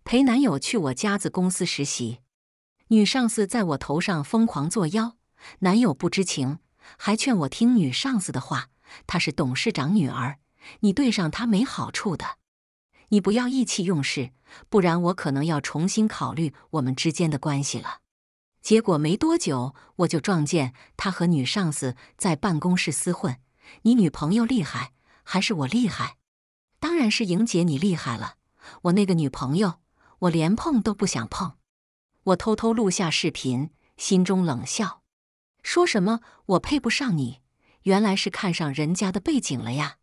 陪男友去我家子公司实习，女上司在我头上疯狂作妖。男友不知情，还劝我听女上司的话。她是董事长女儿，你对上她没好处的。你不要意气用事，不然我可能要重新考虑我们之间的关系了。结果没多久，我就撞见他和女上司在办公室厮混。你女朋友厉害，还是我厉害？当然是莹姐你厉害了。我那个女朋友，我连碰都不想碰。我偷偷录下视频，心中冷笑。说什么我配不上你？原来是看上人家的背景了呀！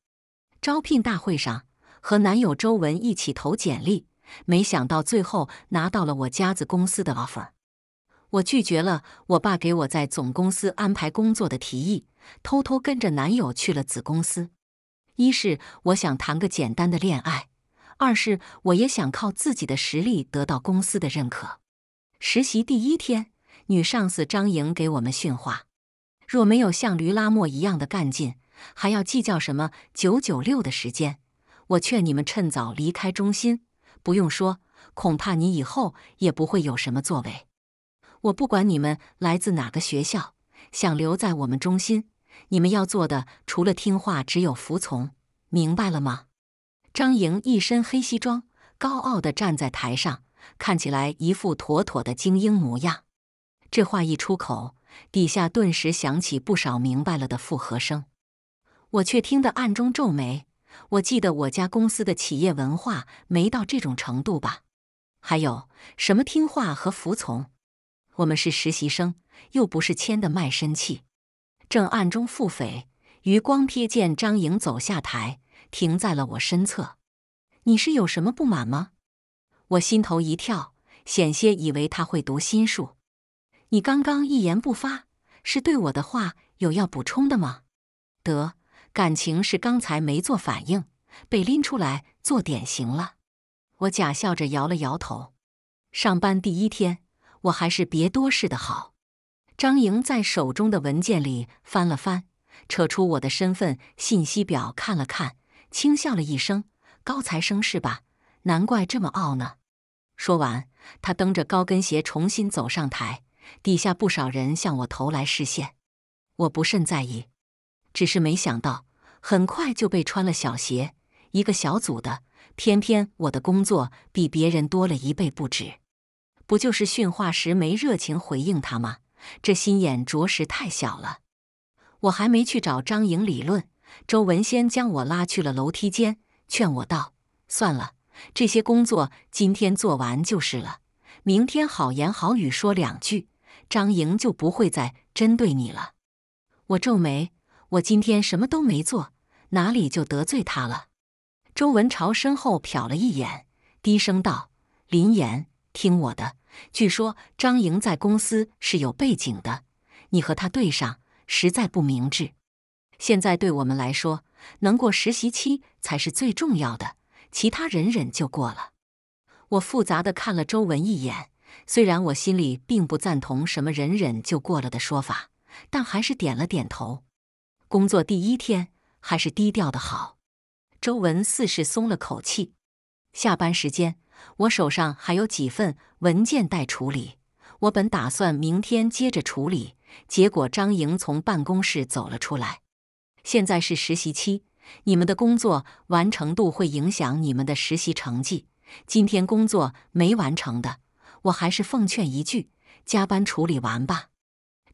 招聘大会上和男友周文一起投简历，没想到最后拿到了我家子公司的 offer。我拒绝了我爸给我在总公司安排工作的提议，偷偷跟着男友去了子公司。一是我想谈个简单的恋爱，二是我也想靠自己的实力得到公司的认可。实习第一天。女上司张莹给我们训话：“若没有像驴拉磨一样的干劲，还要计较什么九九六的时间？我劝你们趁早离开中心。不用说，恐怕你以后也不会有什么作为。我不管你们来自哪个学校，想留在我们中心，你们要做的除了听话，只有服从。明白了吗？”张莹一身黑西装，高傲的站在台上，看起来一副妥妥的精英模样。这话一出口，底下顿时响起不少明白了的附和声。我却听得暗中皱眉。我记得我家公司的企业文化没到这种程度吧？还有什么听话和服从？我们是实习生，又不是签的卖身契。正暗中腹诽，余光瞥见张颖走下台，停在了我身侧。你是有什么不满吗？我心头一跳，险些以为他会读心术。你刚刚一言不发，是对我的话有要补充的吗？得，感情是刚才没做反应，被拎出来做典型了。我假笑着摇了摇头。上班第一天，我还是别多事的好。张莹在手中的文件里翻了翻，扯出我的身份信息表看了看，轻笑了一声：“高材生是吧？难怪这么傲呢。”说完，她蹬着高跟鞋重新走上台。底下不少人向我投来视线，我不甚在意，只是没想到很快就被穿了小鞋。一个小组的，偏偏我的工作比别人多了一倍不止。不就是训话时没热情回应他吗？这心眼着实太小了。我还没去找张颖理论，周文先将我拉去了楼梯间，劝我道：“算了，这些工作今天做完就是了，明天好言好语说两句。”张莹就不会再针对你了。我皱眉，我今天什么都没做，哪里就得罪他了？周文朝身后瞟了一眼，低声道：“林言，听我的。据说张莹在公司是有背景的，你和他对上，实在不明智。现在对我们来说，能过实习期才是最重要的，其他忍忍就过了。”我复杂的看了周文一眼。虽然我心里并不赞同什么忍忍就过了的说法，但还是点了点头。工作第一天还是低调的好。周文似是松了口气。下班时间，我手上还有几份文件待处理，我本打算明天接着处理。结果张莹从办公室走了出来。现在是实习期，你们的工作完成度会影响你们的实习成绩。今天工作没完成的。我还是奉劝一句，加班处理完吧。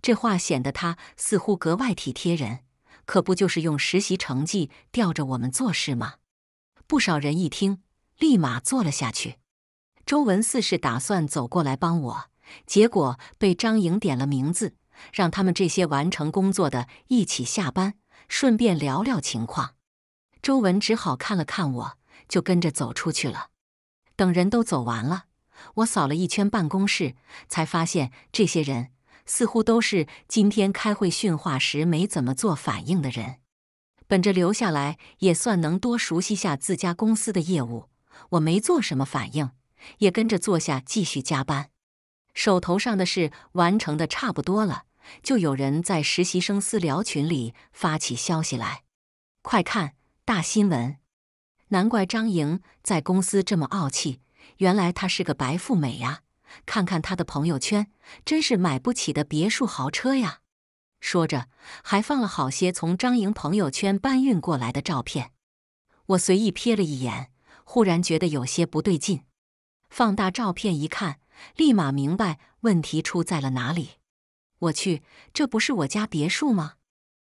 这话显得他似乎格外体贴人，可不就是用实习成绩吊着我们做事吗？不少人一听，立马坐了下去。周文四是打算走过来帮我，结果被张莹点了名字，让他们这些完成工作的一起下班，顺便聊聊情况。周文只好看了看我，就跟着走出去了。等人都走完了。我扫了一圈办公室，才发现这些人似乎都是今天开会训话时没怎么做反应的人。本着留下来也算能多熟悉下自家公司的业务，我没做什么反应，也跟着坐下继续加班。手头上的事完成的差不多了，就有人在实习生私聊群里发起消息来：“快看，大新闻！难怪张莹在公司这么傲气。”原来她是个白富美呀！看看她的朋友圈，真是买不起的别墅豪车呀！说着，还放了好些从张莹朋友圈搬运过来的照片。我随意瞥了一眼，忽然觉得有些不对劲。放大照片一看，立马明白问题出在了哪里。我去，这不是我家别墅吗？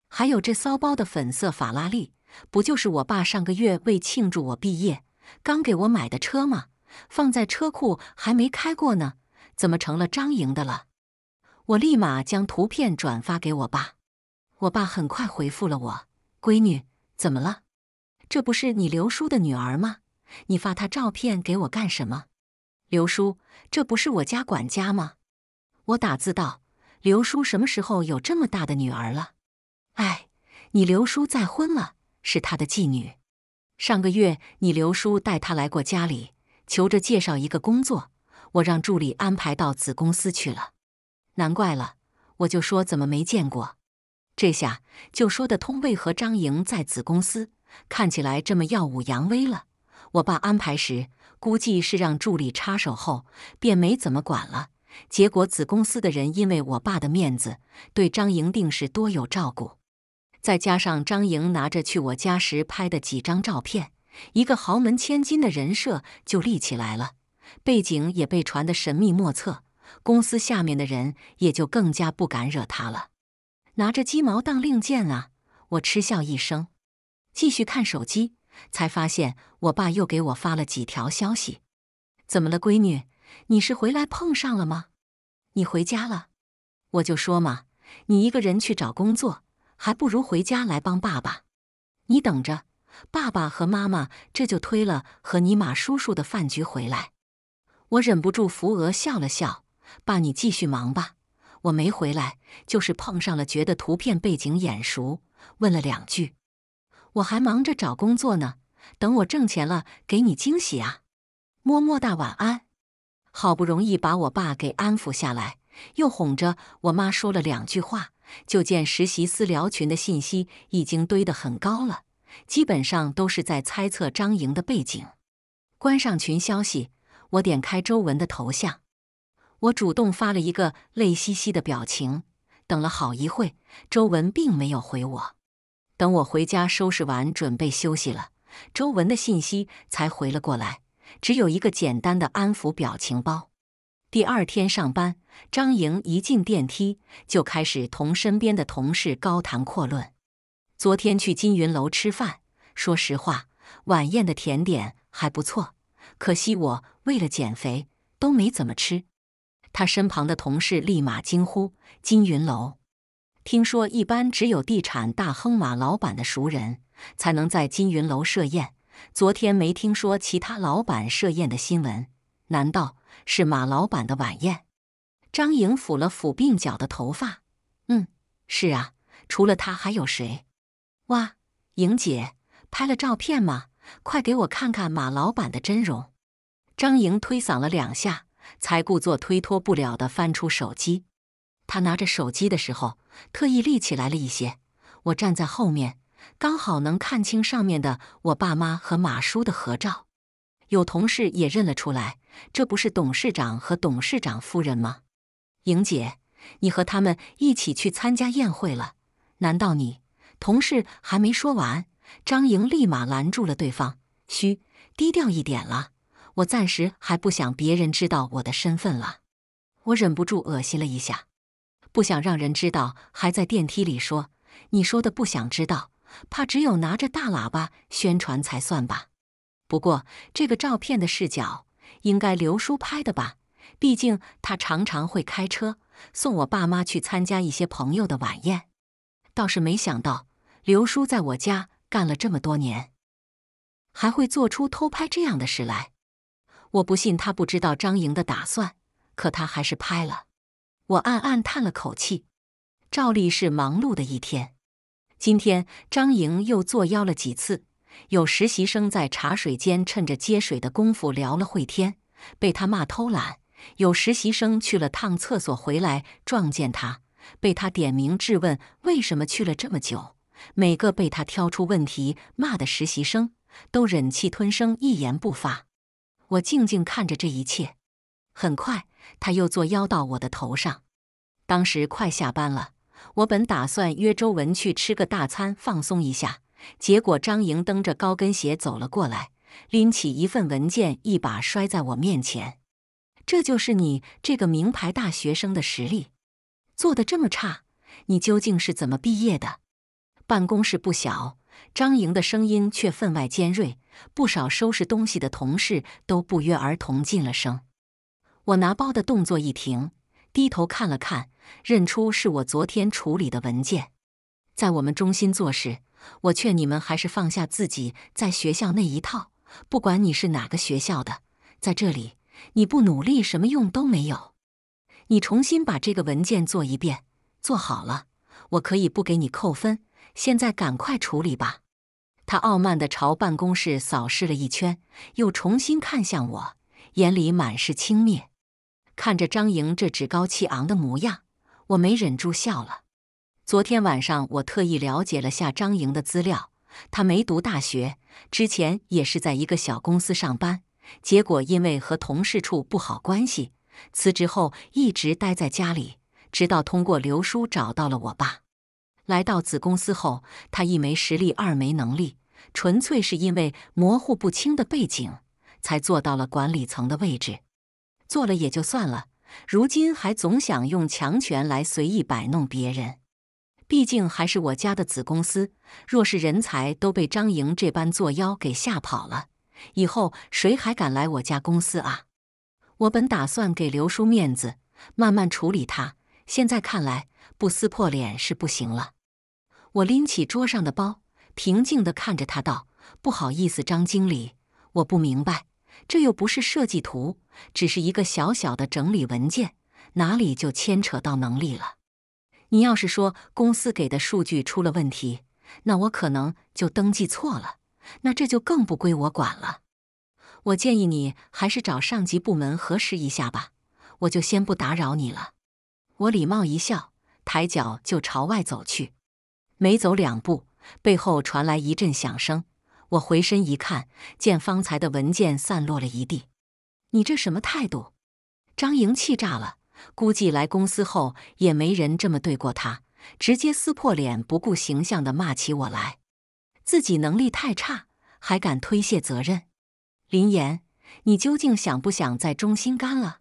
还有这骚包的粉色法拉利，不就是我爸上个月为庆祝我毕业刚给我买的车吗？放在车库还没开过呢，怎么成了张莹的了？我立马将图片转发给我爸，我爸很快回复了我：“闺女，怎么了？这不是你刘叔的女儿吗？你发她照片给我干什么？”刘叔，这不是我家管家吗？我打字道：“刘叔什么时候有这么大的女儿了？”哎，你刘叔再婚了，是他的继女。上个月你刘叔带她来过家里。求着介绍一个工作，我让助理安排到子公司去了，难怪了，我就说怎么没见过，这下就说得通为何张莹在子公司看起来这么耀武扬威了。我爸安排时，估计是让助理插手后便没怎么管了，结果子公司的人因为我爸的面子，对张莹定是多有照顾，再加上张莹拿着去我家时拍的几张照片。一个豪门千金的人设就立起来了，背景也被传得神秘莫测，公司下面的人也就更加不敢惹他了。拿着鸡毛当令箭啊！我嗤笑一声，继续看手机，才发现我爸又给我发了几条消息。怎么了，闺女？你是回来碰上了吗？你回家了？我就说嘛，你一个人去找工作，还不如回家来帮爸爸。你等着。爸爸和妈妈这就推了和尼玛叔叔的饭局回来，我忍不住扶额笑了笑。爸，你继续忙吧，我没回来就是碰上了，觉得图片背景眼熟，问了两句。我还忙着找工作呢，等我挣钱了给你惊喜啊，么么哒，晚安。好不容易把我爸给安抚下来，又哄着我妈说了两句话，就见实习私聊群的信息已经堆得很高了。基本上都是在猜测张莹的背景。关上群消息，我点开周文的头像，我主动发了一个泪兮兮的表情。等了好一会，周文并没有回我。等我回家收拾完，准备休息了，周文的信息才回了过来，只有一个简单的安抚表情包。第二天上班，张莹一进电梯就开始同身边的同事高谈阔论。昨天去金云楼吃饭，说实话，晚宴的甜点还不错，可惜我为了减肥都没怎么吃。他身旁的同事立马惊呼：“金云楼，听说一般只有地产大亨马老板的熟人才能在金云楼设宴。昨天没听说其他老板设宴的新闻，难道是马老板的晚宴？”张颖抚了抚鬓角的头发：“嗯，是啊，除了他还有谁？”哇，莹姐拍了照片吗？快给我看看马老板的真容！张莹推搡了两下，才故作推脱不了的翻出手机。她拿着手机的时候，特意立起来了一些。我站在后面，刚好能看清上面的我爸妈和马叔的合照。有同事也认了出来，这不是董事长和董事长夫人吗？莹姐，你和他们一起去参加宴会了？难道你？同事还没说完，张莹立马拦住了对方。嘘，低调一点了，我暂时还不想别人知道我的身份了。我忍不住恶心了一下，不想让人知道，还在电梯里说你说的不想知道，怕只有拿着大喇叭宣传才算吧。不过这个照片的视角应该刘叔拍的吧？毕竟他常常会开车送我爸妈去参加一些朋友的晚宴。倒是没想到。刘叔在我家干了这么多年，还会做出偷拍这样的事来，我不信他不知道张莹的打算，可他还是拍了。我暗暗叹了口气。照例是忙碌的一天，今天张莹又作妖了几次。有实习生在茶水间趁着接水的功夫聊了会天，被他骂偷懒；有实习生去了趟厕所回来撞见他，被他点名质问为什么去了这么久。每个被他挑出问题骂的实习生都忍气吞声，一言不发。我静静看着这一切。很快，他又作妖到我的头上。当时快下班了，我本打算约周文去吃个大餐，放松一下。结果张莹蹬着高跟鞋走了过来，拎起一份文件，一把摔在我面前：“这就是你这个名牌大学生的实力，做的这么差，你究竟是怎么毕业的？”办公室不小，张莹的声音却分外尖锐，不少收拾东西的同事都不约而同进了声。我拿包的动作一停，低头看了看，认出是我昨天处理的文件。在我们中心做事，我劝你们还是放下自己在学校那一套。不管你是哪个学校的，在这里你不努力什么用都没有。你重新把这个文件做一遍，做好了，我可以不给你扣分。现在赶快处理吧！他傲慢的朝办公室扫视了一圈，又重新看向我，眼里满是轻蔑。看着张莹这趾高气昂的模样，我没忍住笑了。昨天晚上我特意了解了下张莹的资料，她没读大学，之前也是在一个小公司上班，结果因为和同事处不好关系，辞职后一直待在家里，直到通过刘叔找到了我爸。来到子公司后，他一没实力，二没能力，纯粹是因为模糊不清的背景才坐到了管理层的位置。做了也就算了，如今还总想用强权来随意摆弄别人。毕竟还是我家的子公司，若是人才都被张莹这般作妖给吓跑了，以后谁还敢来我家公司啊？我本打算给刘叔面子，慢慢处理他，现在看来不撕破脸是不行了。我拎起桌上的包，平静地看着他道：“不好意思，张经理，我不明白，这又不是设计图，只是一个小小的整理文件，哪里就牵扯到能力了？你要是说公司给的数据出了问题，那我可能就登记错了，那这就更不归我管了。我建议你还是找上级部门核实一下吧。我就先不打扰你了。”我礼貌一笑，抬脚就朝外走去。没走两步，背后传来一阵响声。我回身一看，见方才的文件散落了一地。你这什么态度？张莹气炸了，估计来公司后也没人这么对过他，直接撕破脸，不顾形象的骂起我来。自己能力太差，还敢推卸责任？林岩，你究竟想不想在中心干了？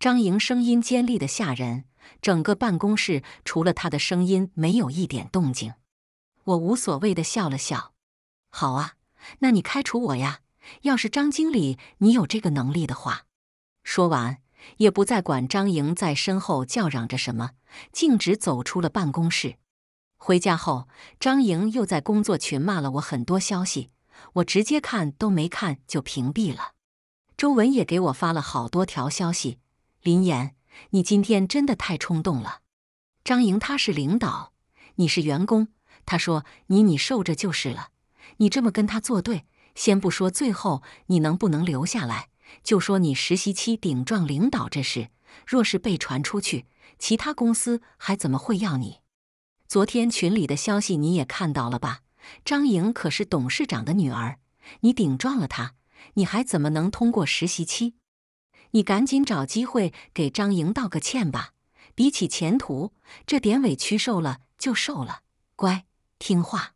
张莹声音尖利的吓人。整个办公室除了他的声音，没有一点动静。我无所谓的笑了笑：“好啊，那你开除我呀！要是张经理你有这个能力的话。”说完，也不再管张莹在身后叫嚷着什么，径直走出了办公室。回家后，张莹又在工作群骂了我很多消息，我直接看都没看就屏蔽了。周文也给我发了好多条消息，林岩。你今天真的太冲动了，张莹她是领导，你是员工。她说你你受着就是了，你这么跟他作对，先不说最后你能不能留下来，就说你实习期顶撞领导这事，若是被传出去，其他公司还怎么会要你？昨天群里的消息你也看到了吧？张莹可是董事长的女儿，你顶撞了她，你还怎么能通过实习期？你赶紧找机会给张莹道个歉吧。比起前途，这点委屈受了就受了，乖听话。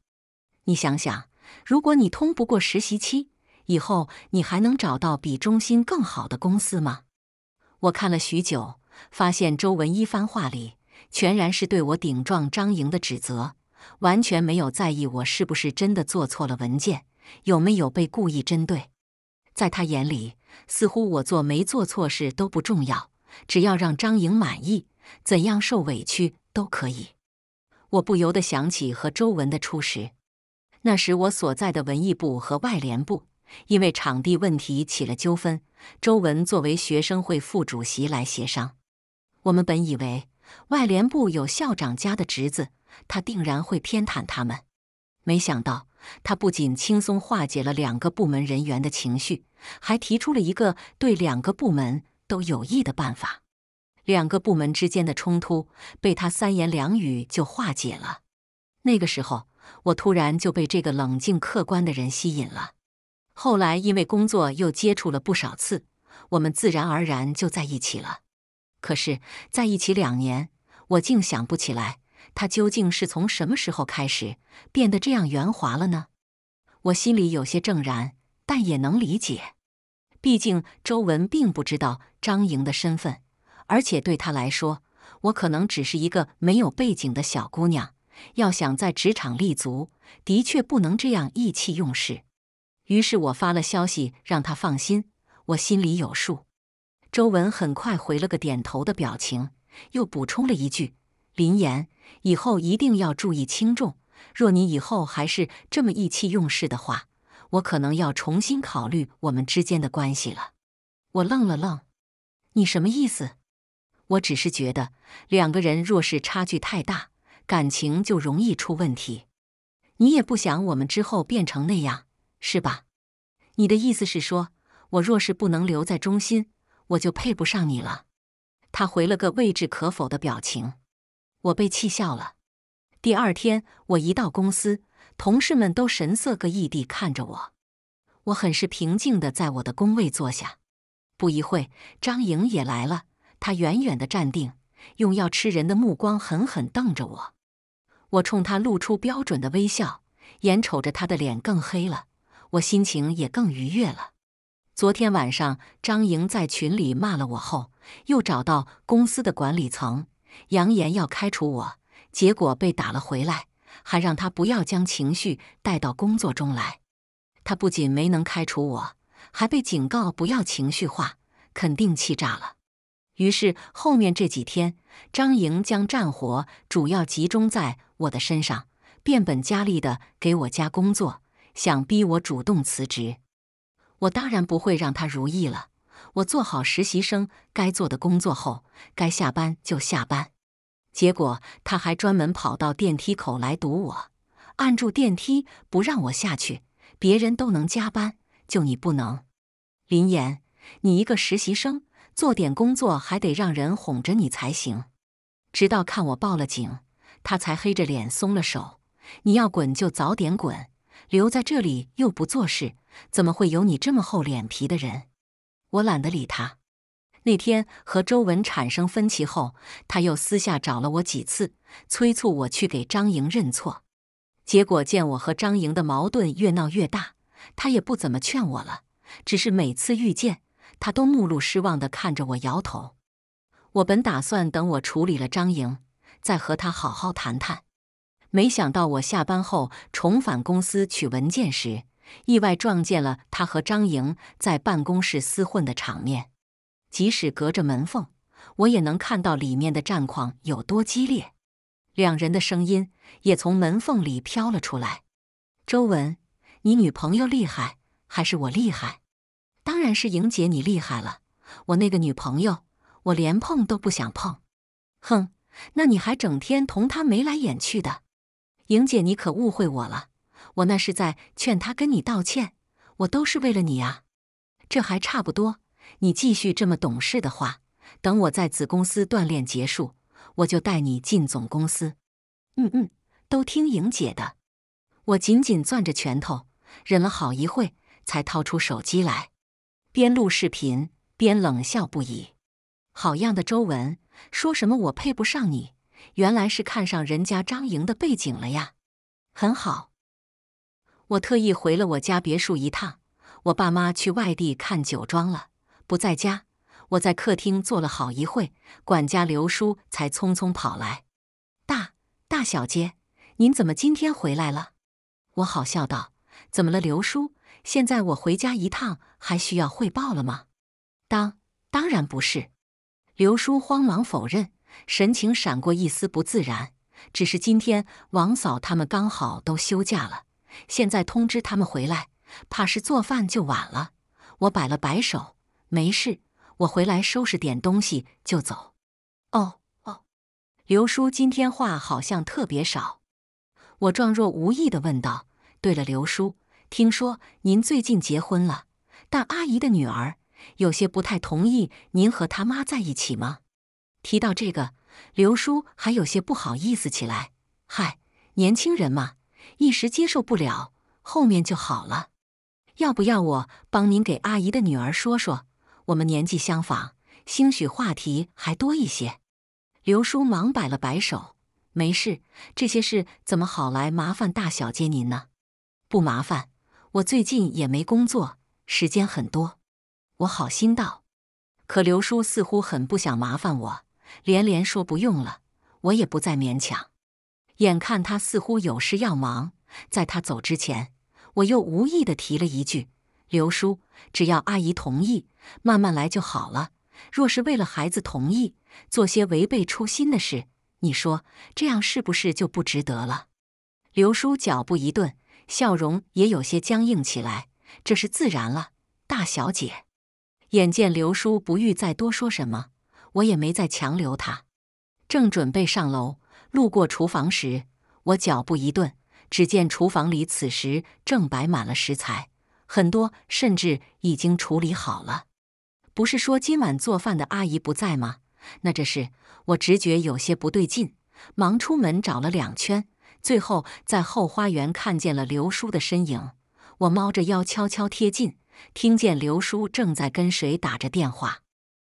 你想想，如果你通不过实习期，以后你还能找到比中心更好的公司吗？我看了许久，发现周文一番话里全然是对我顶撞张莹的指责，完全没有在意我是不是真的做错了文件，有没有被故意针对，在他眼里。似乎我做没做错事都不重要，只要让张颖满意，怎样受委屈都可以。我不由得想起和周文的初识。那时我所在的文艺部和外联部因为场地问题起了纠纷，周文作为学生会副主席来协商。我们本以为外联部有校长家的侄子，他定然会偏袒他们，没想到他不仅轻松化解了两个部门人员的情绪。还提出了一个对两个部门都有益的办法，两个部门之间的冲突被他三言两语就化解了。那个时候，我突然就被这个冷静客观的人吸引了。后来因为工作又接触了不少次，我们自然而然就在一起了。可是在一起两年，我竟想不起来他究竟是从什么时候开始变得这样圆滑了呢？我心里有些怔然。但也能理解，毕竟周文并不知道张莹的身份，而且对他来说，我可能只是一个没有背景的小姑娘。要想在职场立足，的确不能这样意气用事。于是我发了消息让他放心，我心里有数。周文很快回了个点头的表情，又补充了一句：“林言，以后一定要注意轻重。若你以后还是这么意气用事的话。”我可能要重新考虑我们之间的关系了。我愣了愣，你什么意思？我只是觉得两个人若是差距太大，感情就容易出问题。你也不想我们之后变成那样，是吧？你的意思是说，我若是不能留在中心，我就配不上你了？他回了个未置可否的表情，我被气笑了。第二天，我一到公司。同事们都神色各异地看着我，我很是平静地在我的工位坐下。不一会张莹也来了，她远远地站定，用要吃人的目光狠狠瞪着我。我冲她露出标准的微笑，眼瞅着她的脸更黑了，我心情也更愉悦了。昨天晚上，张莹在群里骂了我后，又找到公司的管理层，扬言要开除我，结果被打了回来。还让他不要将情绪带到工作中来。他不仅没能开除我，还被警告不要情绪化，肯定气炸了。于是后面这几天，张莹将战火主要集中在我的身上，变本加厉的给我加工作，想逼我主动辞职。我当然不会让他如意了。我做好实习生该做的工作后，该下班就下班。结果他还专门跑到电梯口来堵我，按住电梯不让我下去。别人都能加班，就你不能。林岩，你一个实习生，做点工作还得让人哄着你才行。直到看我报了警，他才黑着脸松了手。你要滚就早点滚，留在这里又不做事，怎么会有你这么厚脸皮的人？我懒得理他。那天和周文产生分歧后，他又私下找了我几次，催促我去给张莹认错。结果见我和张莹的矛盾越闹越大，他也不怎么劝我了，只是每次遇见他都目露失望地看着我，摇头。我本打算等我处理了张莹，再和他好好谈谈。没想到我下班后重返公司取文件时，意外撞见了他和张莹在办公室厮混的场面。即使隔着门缝，我也能看到里面的战况有多激烈。两人的声音也从门缝里飘了出来。周文，你女朋友厉害还是我厉害？当然是莹姐你厉害了。我那个女朋友，我连碰都不想碰。哼，那你还整天同她眉来眼去的。莹姐，你可误会我了。我那是在劝她跟你道歉，我都是为了你啊。这还差不多。你继续这么懂事的话，等我在子公司锻炼结束，我就带你进总公司。嗯嗯，都听莹姐的。我紧紧攥着拳头，忍了好一会才掏出手机来，边录视频边冷笑不已。好样的，周文，说什么我配不上你，原来是看上人家张莹的背景了呀。很好，我特意回了我家别墅一趟，我爸妈去外地看酒庄了。不在家，我在客厅坐了好一会，管家刘叔才匆匆跑来。大大小姐，您怎么今天回来了？我好笑道：“怎么了，刘叔？现在我回家一趟，还需要汇报了吗？”当当然不是。刘叔慌忙否认，神情闪过一丝不自然。只是今天王嫂他们刚好都休假了，现在通知他们回来，怕是做饭就晚了。我摆了摆手。没事，我回来收拾点东西就走。哦哦，刘叔今天话好像特别少。我状若无意的问道：“对了，刘叔，听说您最近结婚了，但阿姨的女儿有些不太同意您和他妈在一起吗？”提到这个，刘叔还有些不好意思起来。嗨，年轻人嘛，一时接受不了，后面就好了。要不要我帮您给阿姨的女儿说说？我们年纪相仿，兴许话题还多一些。刘叔忙摆了摆手：“没事，这些事怎么好来麻烦大小姐您呢？”“不麻烦，我最近也没工作，时间很多。”我好心道。可刘叔似乎很不想麻烦我，连连说不用了。我也不再勉强。眼看他似乎有事要忙，在他走之前，我又无意的提了一句。刘叔，只要阿姨同意，慢慢来就好了。若是为了孩子同意，做些违背初心的事，你说这样是不是就不值得了？刘叔脚步一顿，笑容也有些僵硬起来。这是自然了，大小姐。眼见刘叔不欲再多说什么，我也没再强留他。正准备上楼，路过厨房时，我脚步一顿，只见厨房里此时正摆满了食材。很多甚至已经处理好了。不是说今晚做饭的阿姨不在吗？那这事我直觉有些不对劲，忙出门找了两圈，最后在后花园看见了刘叔的身影。我猫着腰悄悄贴近，听见刘叔正在跟谁打着电话。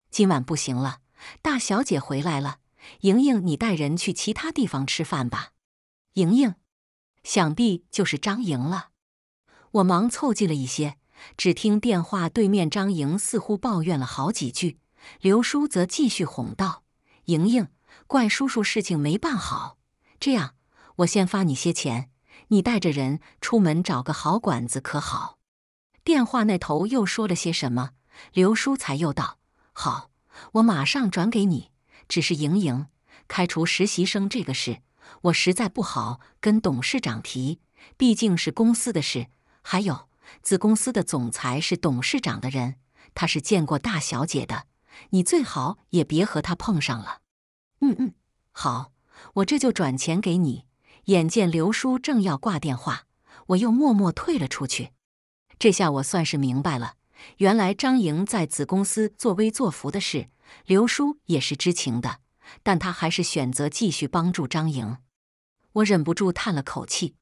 今晚不行了，大小姐回来了。莹莹，你带人去其他地方吃饭吧。莹莹，想必就是张莹了。我忙凑近了一些，只听电话对面张莹似乎抱怨了好几句，刘叔则继续哄道：“莹莹，怪叔叔事情没办好。这样，我先发你些钱，你带着人出门找个好馆子，可好？”电话那头又说了些什么，刘叔才又道：“好，我马上转给你。只是莹莹，开除实习生这个事，我实在不好跟董事长提，毕竟是公司的事。”还有，子公司的总裁是董事长的人，他是见过大小姐的，你最好也别和他碰上了。嗯嗯，好，我这就转钱给你。眼见刘叔正要挂电话，我又默默退了出去。这下我算是明白了，原来张莹在子公司作威作福的事，刘叔也是知情的，但他还是选择继续帮助张莹。我忍不住叹了口气。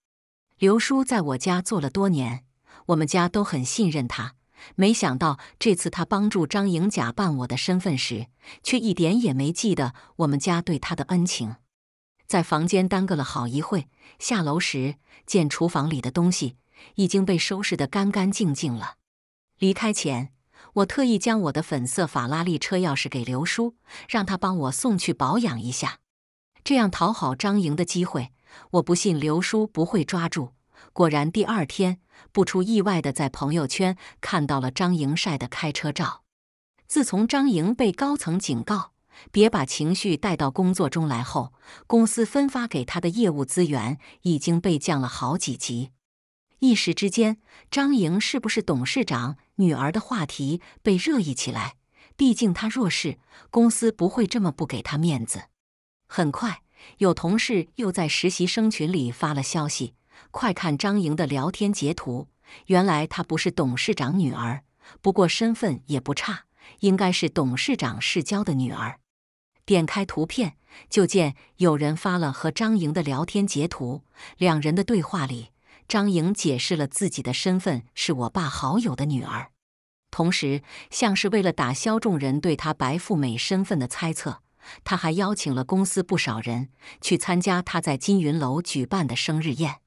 刘叔在我家做了多年，我们家都很信任他。没想到这次他帮助张莹假扮我的身份时，却一点也没记得我们家对他的恩情。在房间耽搁了好一会，下楼时见厨房里的东西已经被收拾得干干净净了。离开前，我特意将我的粉色法拉利车钥匙给刘叔，让他帮我送去保养一下，这样讨好张莹的机会。我不信刘叔不会抓住。果然，第二天不出意外的在朋友圈看到了张莹晒的开车照。自从张莹被高层警告别把情绪带到工作中来后，公司分发给他的业务资源已经被降了好几级。一时之间，张莹是不是董事长女儿的话题被热议起来。毕竟她若是公司不会这么不给她面子。很快。有同事又在实习生群里发了消息，快看张莹的聊天截图。原来她不是董事长女儿，不过身份也不差，应该是董事长世交的女儿。点开图片，就见有人发了和张莹的聊天截图。两人的对话里，张莹解释了自己的身份是我爸好友的女儿，同时像是为了打消众人对她白富美身份的猜测。他还邀请了公司不少人去参加他在金云楼举办的生日宴。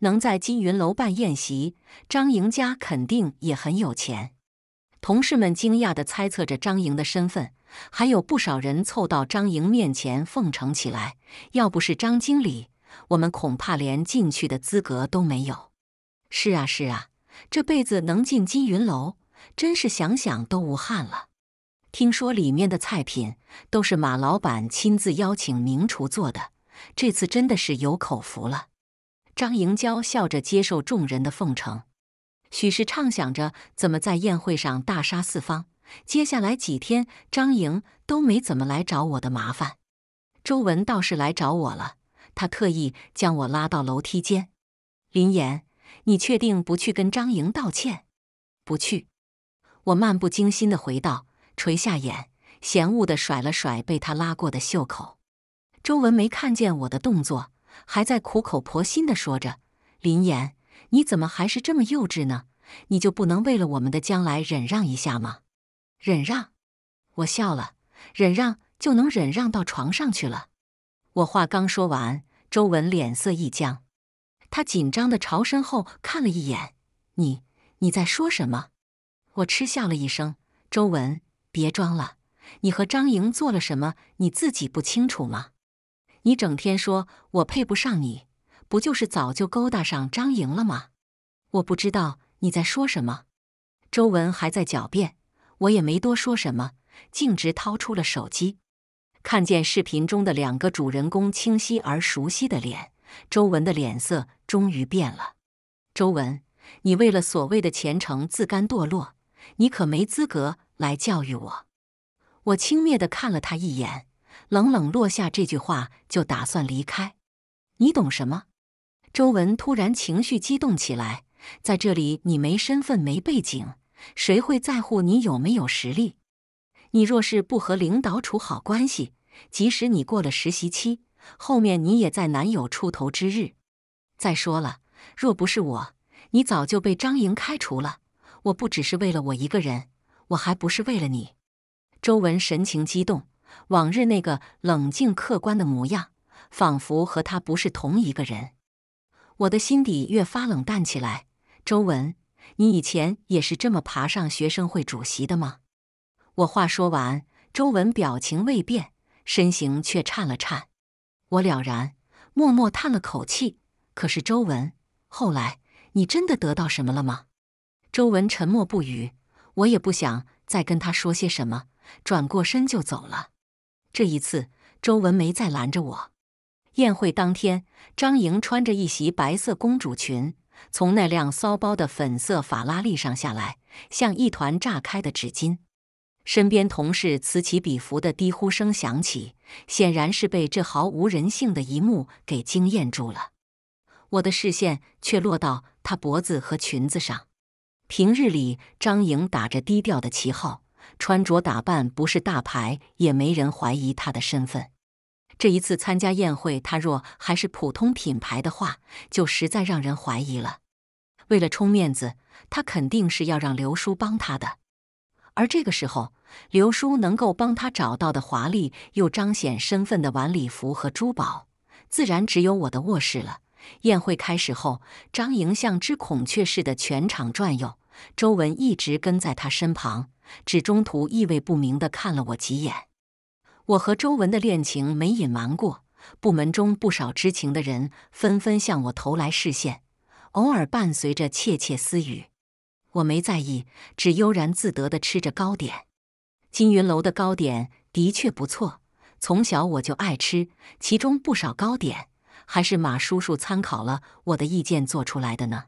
能在金云楼办宴席，张莹家肯定也很有钱。同事们惊讶地猜测着张莹的身份，还有不少人凑到张莹面前奉承起来。要不是张经理，我们恐怕连进去的资格都没有。是啊，是啊，这辈子能进金云楼，真是想想都无憾了。听说里面的菜品都是马老板亲自邀请名厨做的，这次真的是有口福了。张莹娇笑着接受众人的奉承。许是畅想着怎么在宴会上大杀四方，接下来几天张莹都没怎么来找我的麻烦。周文倒是来找我了，他特意将我拉到楼梯间。林岩，你确定不去跟张莹道歉？不去。我漫不经心的回道。垂下眼，嫌恶的甩了甩被他拉过的袖口。周文没看见我的动作，还在苦口婆心的说着：“林岩，你怎么还是这么幼稚呢？你就不能为了我们的将来忍让一下吗？”忍让？我笑了，忍让就能忍让到床上去了。我话刚说完，周文脸色一僵，他紧张的朝身后看了一眼：“你，你在说什么？”我嗤笑了一声，周文。别装了，你和张莹做了什么？你自己不清楚吗？你整天说我配不上你，不就是早就勾搭上张莹了吗？我不知道你在说什么。周文还在狡辩，我也没多说什么，径直掏出了手机，看见视频中的两个主人公清晰而熟悉的脸，周文的脸色终于变了。周文，你为了所谓的前程自甘堕落，你可没资格。来教育我，我轻蔑的看了他一眼，冷冷落下这句话，就打算离开。你懂什么？周文突然情绪激动起来，在这里你没身份，没背景，谁会在乎你有没有实力？你若是不和领导处好关系，即使你过了实习期，后面你也在难有出头之日。再说了，若不是我，你早就被张莹开除了。我不只是为了我一个人。我还不是为了你，周文神情激动，往日那个冷静客观的模样，仿佛和他不是同一个人。我的心底越发冷淡起来。周文，你以前也是这么爬上学生会主席的吗？我话说完，周文表情未变，身形却颤了颤。我了然，默默叹了口气。可是周文，后来你真的得到什么了吗？周文沉默不语。我也不想再跟他说些什么，转过身就走了。这一次，周文没再拦着我。宴会当天，张莹穿着一袭白色公主裙，从那辆骚包的粉色法拉利上下来，像一团炸开的纸巾。身边同事此起彼伏的低呼声响起，显然是被这毫无人性的一幕给惊艳住了。我的视线却落到她脖子和裙子上。平日里，张莹打着低调的旗号，穿着打扮不是大牌，也没人怀疑她的身份。这一次参加宴会，她若还是普通品牌的话，就实在让人怀疑了。为了充面子，她肯定是要让刘叔帮她的。而这个时候，刘叔能够帮他找到的华丽又彰显身份的晚礼服和珠宝，自然只有我的卧室了。宴会开始后，张莹像只孔雀似的全场转悠。周文一直跟在他身旁，只中途意味不明地看了我几眼。我和周文的恋情没隐瞒过，部门中不少知情的人纷纷向我投来视线，偶尔伴随着窃窃私语。我没在意，只悠然自得地吃着糕点。金云楼的糕点的确不错，从小我就爱吃，其中不少糕点还是马叔叔参考了我的意见做出来的呢。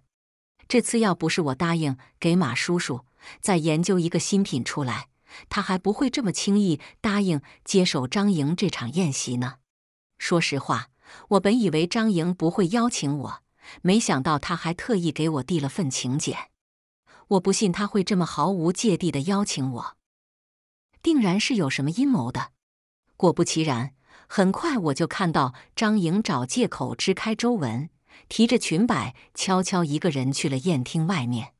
这次要不是我答应给马叔叔再研究一个新品出来，他还不会这么轻易答应接手张莹这场宴席呢。说实话，我本以为张莹不会邀请我，没想到他还特意给我递了份请柬。我不信他会这么毫无芥蒂的邀请我，定然是有什么阴谋的。果不其然，很快我就看到张莹找借口支开周文。提着裙摆，悄悄一个人去了宴厅外面。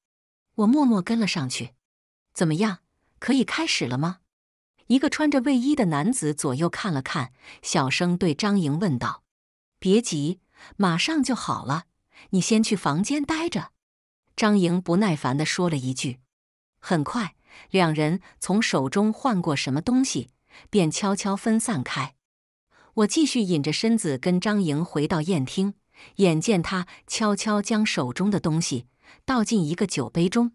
我默默跟了上去。怎么样，可以开始了吗？一个穿着卫衣的男子左右看了看，小声对张莹问道：“别急，马上就好了。你先去房间待着。”张莹不耐烦地说了一句。很快，两人从手中换过什么东西，便悄悄分散开。我继续引着身子跟张莹回到宴厅。眼见他悄悄将手中的东西倒进一个酒杯中，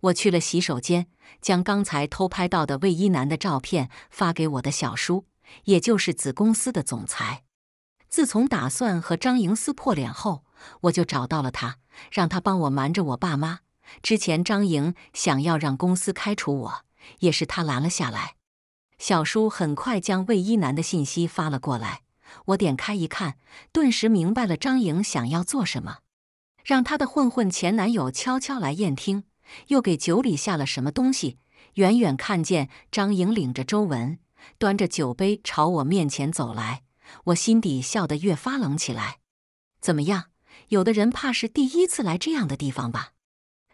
我去了洗手间，将刚才偷拍到的魏一男的照片发给我的小叔，也就是子公司的总裁。自从打算和张莹撕破脸后，我就找到了他，让他帮我瞒着我爸妈。之前张莹想要让公司开除我，也是他拦了下来。小叔很快将魏一男的信息发了过来。我点开一看，顿时明白了张颖想要做什么，让她的混混前男友悄悄来宴厅，又给酒里下了什么东西。远远看见张颖领着周文，端着酒杯朝我面前走来，我心底笑得越发冷起来。怎么样？有的人怕是第一次来这样的地方吧？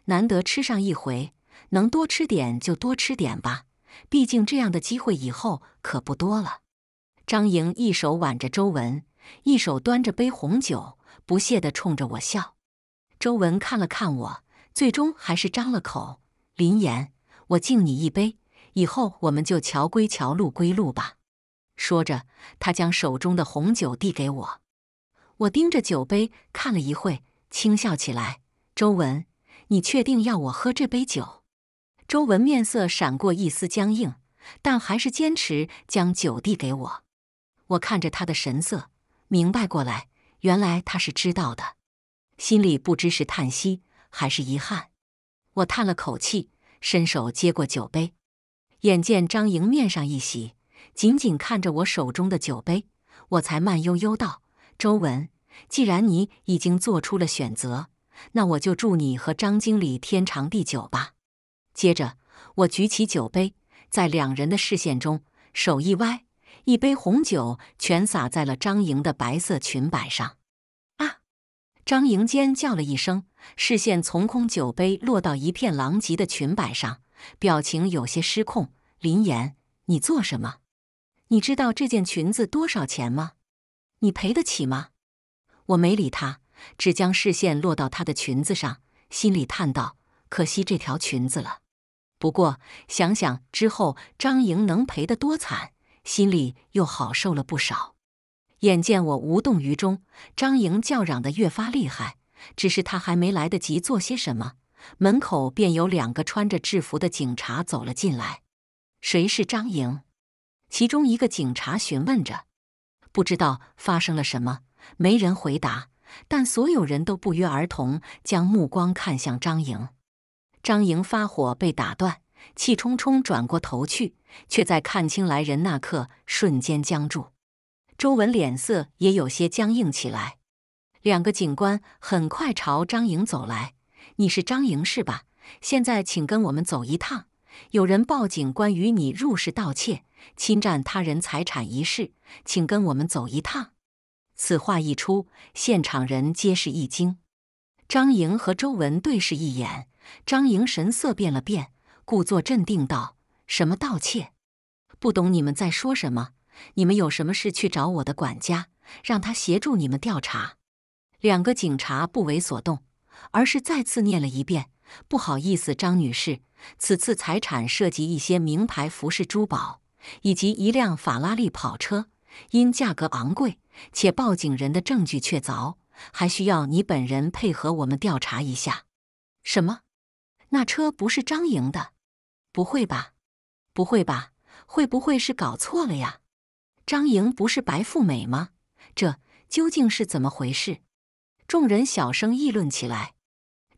难得吃上一回，能多吃点就多吃点吧，毕竟这样的机会以后可不多了。张莹一手挽着周文，一手端着杯红酒，不屑地冲着我笑。周文看了看我，最终还是张了口：“林岩，我敬你一杯，以后我们就桥归桥，路归路吧。”说着，他将手中的红酒递给我。我盯着酒杯看了一会，轻笑起来：“周文，你确定要我喝这杯酒？”周文面色闪过一丝僵硬，但还是坚持将酒递给我。我看着他的神色，明白过来，原来他是知道的，心里不知是叹息还是遗憾。我叹了口气，伸手接过酒杯，眼见张莹面上一喜，紧紧看着我手中的酒杯，我才慢悠悠道：“周文，既然你已经做出了选择，那我就祝你和张经理天长地久吧。”接着，我举起酒杯，在两人的视线中，手一歪。一杯红酒全洒在了张莹的白色裙摆上，啊！张莹尖叫了一声，视线从空酒杯落到一片狼藉的裙摆上，表情有些失控。林岩，你做什么？你知道这件裙子多少钱吗？你赔得起吗？我没理他，只将视线落到她的裙子上，心里叹道：可惜这条裙子了。不过想想之后张莹能赔得多惨。心里又好受了不少。眼见我无动于衷，张莹叫嚷得越发厉害。只是他还没来得及做些什么，门口便有两个穿着制服的警察走了进来。“谁是张莹？”其中一个警察询问着。不知道发生了什么，没人回答，但所有人都不约而同将目光看向张莹。张莹发火被打断。气冲冲转过头去，却在看清来人那刻瞬间僵住。周文脸色也有些僵硬起来。两个警官很快朝张莹走来：“你是张莹是吧？现在请跟我们走一趟。有人报警，关于你入室盗窃、侵占他人财产一事，请跟我们走一趟。”此话一出，现场人皆是一惊。张莹和周文对视一眼，张莹神色变了变。故作镇定道：“什么盗窃？不懂你们在说什么？你们有什么事去找我的管家，让他协助你们调查。”两个警察不为所动，而是再次念了一遍：“不好意思，张女士，此次财产涉及一些名牌服饰、珠宝以及一辆法拉利跑车，因价格昂贵且报警人的证据确凿，还需要你本人配合我们调查一下。”“什么？那车不是张莹的？”不会吧，不会吧，会不会是搞错了呀？张莹不是白富美吗？这究竟是怎么回事？众人小声议论起来。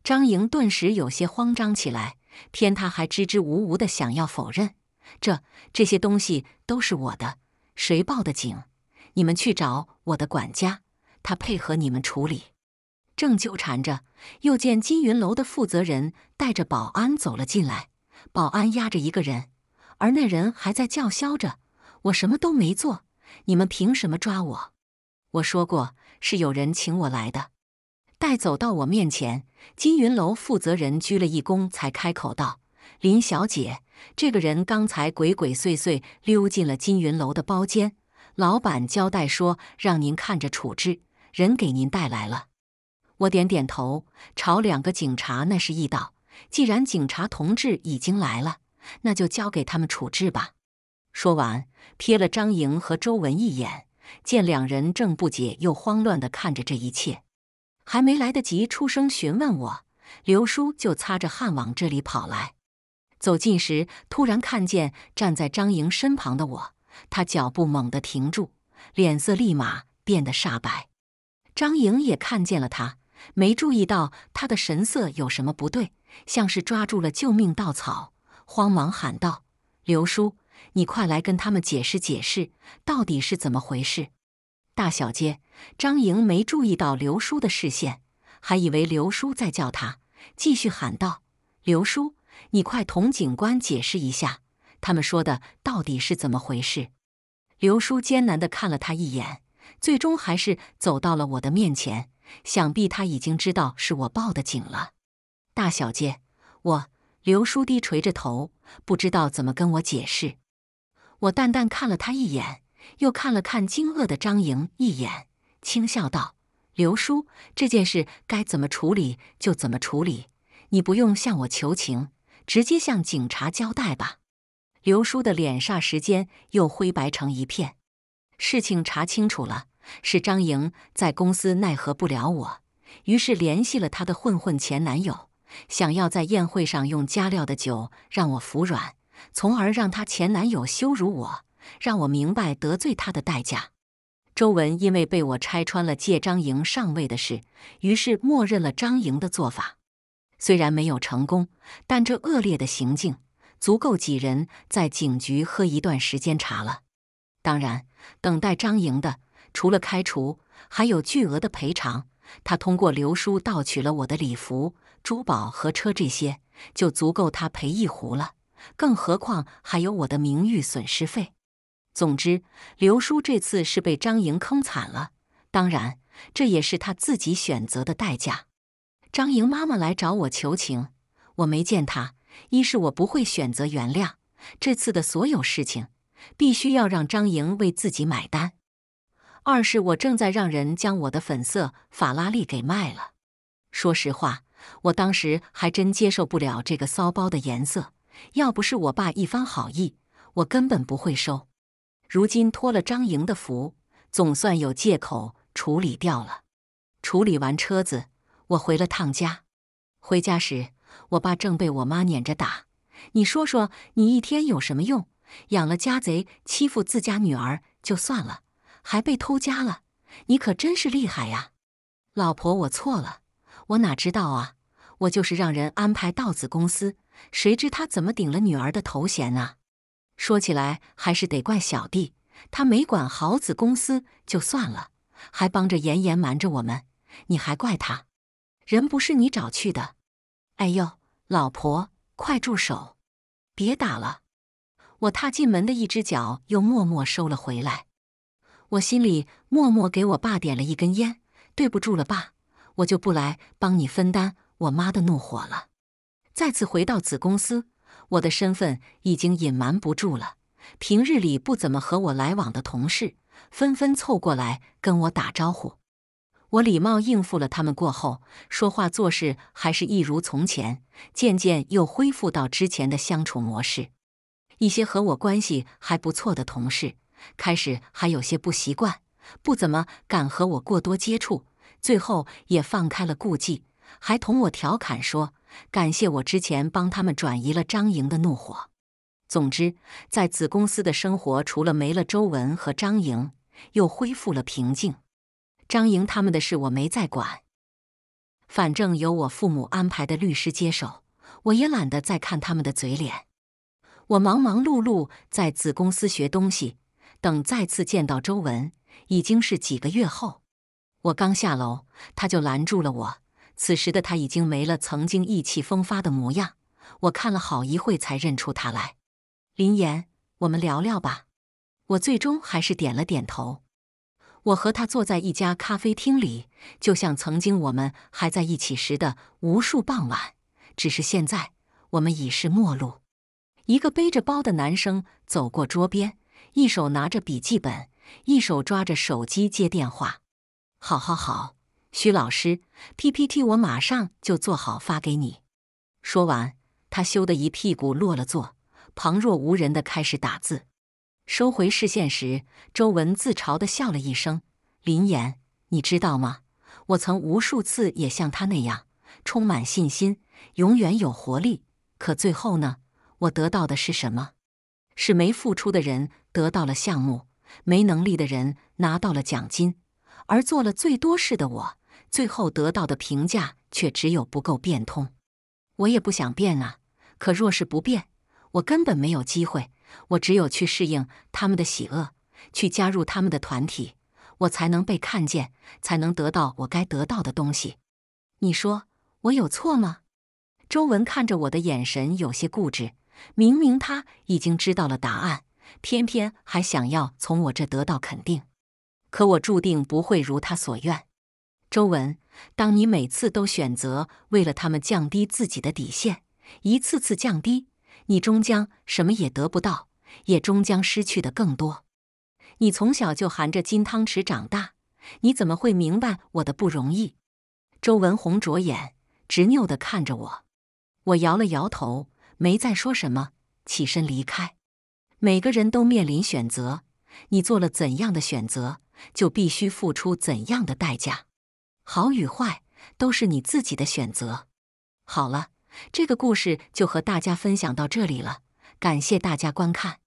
张莹顿时有些慌张起来，偏他还支支吾吾的想要否认。这这些东西都是我的，谁报的警？你们去找我的管家，他配合你们处理。正纠缠着，又见金云楼的负责人带着保安走了进来。保安压着一个人，而那人还在叫嚣着：“我什么都没做，你们凭什么抓我？”我说过是有人请我来的。带走到我面前，金云楼负责人鞠了一躬，才开口道：“林小姐，这个人刚才鬼鬼祟祟溜进了金云楼的包间，老板交代说让您看着处置，人给您带来了。”我点点头，朝两个警察那示意道。既然警察同志已经来了，那就交给他们处置吧。说完，瞥了张莹和周文一眼，见两人正不解又慌乱地看着这一切，还没来得及出声询问我，刘叔就擦着汗往这里跑来。走近时，突然看见站在张莹身旁的我，他脚步猛地停住，脸色立马变得煞白。张莹也看见了他，没注意到他的神色有什么不对。像是抓住了救命稻草，慌忙喊道：“刘叔，你快来跟他们解释解释，到底是怎么回事？”大小姐张莹没注意到刘叔的视线，还以为刘叔在叫她，继续喊道：“刘叔，你快同警官解释一下，他们说的到底是怎么回事？”刘叔艰难地看了他一眼，最终还是走到了我的面前。想必他已经知道是我报的警了。大小姐，我刘叔低垂着头，不知道怎么跟我解释。我淡淡看了他一眼，又看了看惊愕的张莹一眼，轻笑道：“刘叔，这件事该怎么处理就怎么处理，你不用向我求情，直接向警察交代吧。”刘叔的脸霎时间又灰白成一片。事情查清楚了，是张莹在公司奈何不了我，于是联系了他的混混前男友。想要在宴会上用加料的酒让我服软，从而让她前男友羞辱我，让我明白得罪她的代价。周文因为被我拆穿了借张莹上位的事，于是默认了张莹的做法。虽然没有成功，但这恶劣的行径足够几人在警局喝一段时间茶了。当然，等待张莹的除了开除，还有巨额的赔偿。他通过刘叔盗取了我的礼服。珠宝和车这些就足够他赔一壶了，更何况还有我的名誉损失费。总之，刘叔这次是被张莹坑惨了，当然这也是他自己选择的代价。张莹妈妈来找我求情，我没见她，一是我不会选择原谅这次的所有事情，必须要让张莹为自己买单；二是我正在让人将我的粉色法拉利给卖了。说实话。我当时还真接受不了这个骚包的颜色，要不是我爸一番好意，我根本不会收。如今托了张莹的福，总算有借口处理掉了。处理完车子，我回了趟家。回家时，我爸正被我妈撵着打。你说说，你一天有什么用？养了家贼欺负自家女儿就算了，还被偷家了，你可真是厉害呀！老婆，我错了。我哪知道啊！我就是让人安排到子公司，谁知他怎么顶了女儿的头衔啊？说起来还是得怪小弟，他没管好子公司就算了，还帮着妍妍瞒着我们，你还怪他？人不是你找去的。哎呦，老婆，快住手，别打了！我踏进门的一只脚又默默收了回来，我心里默默给我爸点了一根烟，对不住了，爸。我就不来帮你分担我妈的怒火了。再次回到子公司，我的身份已经隐瞒不住了。平日里不怎么和我来往的同事，纷纷凑过来跟我打招呼。我礼貌应付了他们，过后说话做事还是一如从前，渐渐又恢复到之前的相处模式。一些和我关系还不错的同事，开始还有些不习惯，不怎么敢和我过多接触。最后也放开了顾忌，还同我调侃说：“感谢我之前帮他们转移了张莹的怒火。”总之，在子公司的生活除了没了周文和张莹，又恢复了平静。张莹他们的事我没再管，反正由我父母安排的律师接手，我也懒得再看他们的嘴脸。我忙忙碌碌在子公司学东西，等再次见到周文，已经是几个月后。我刚下楼，他就拦住了我。此时的他已经没了曾经意气风发的模样。我看了好一会，才认出他来。林岩，我们聊聊吧。我最终还是点了点头。我和他坐在一家咖啡厅里，就像曾经我们还在一起时的无数傍晚。只是现在，我们已是陌路。一个背着包的男生走过桌边，一手拿着笔记本，一手抓着手机接电话。好好好，徐老师，PPT 我马上就做好发给你。说完，他羞得一屁股落了座，旁若无人的开始打字。收回视线时，周文自嘲的笑了一声：“林岩，你知道吗？我曾无数次也像他那样充满信心，永远有活力。可最后呢？我得到的是什么？是没付出的人得到了项目，没能力的人拿到了奖金。”而做了最多事的我，最后得到的评价却只有不够变通。我也不想变啊，可若是不变，我根本没有机会。我只有去适应他们的喜恶，去加入他们的团体，我才能被看见，才能得到我该得到的东西。你说我有错吗？周文看着我的眼神有些固执，明明他已经知道了答案，偏偏还想要从我这得到肯定。可我注定不会如他所愿，周文，当你每次都选择为了他们降低自己的底线，一次次降低，你终将什么也得不到，也终将失去的更多。你从小就含着金汤匙长大，你怎么会明白我的不容易？周文红着眼，执拗地看着我，我摇了摇头，没再说什么，起身离开。每个人都面临选择，你做了怎样的选择？就必须付出怎样的代价？好与坏都是你自己的选择。好了，这个故事就和大家分享到这里了，感谢大家观看。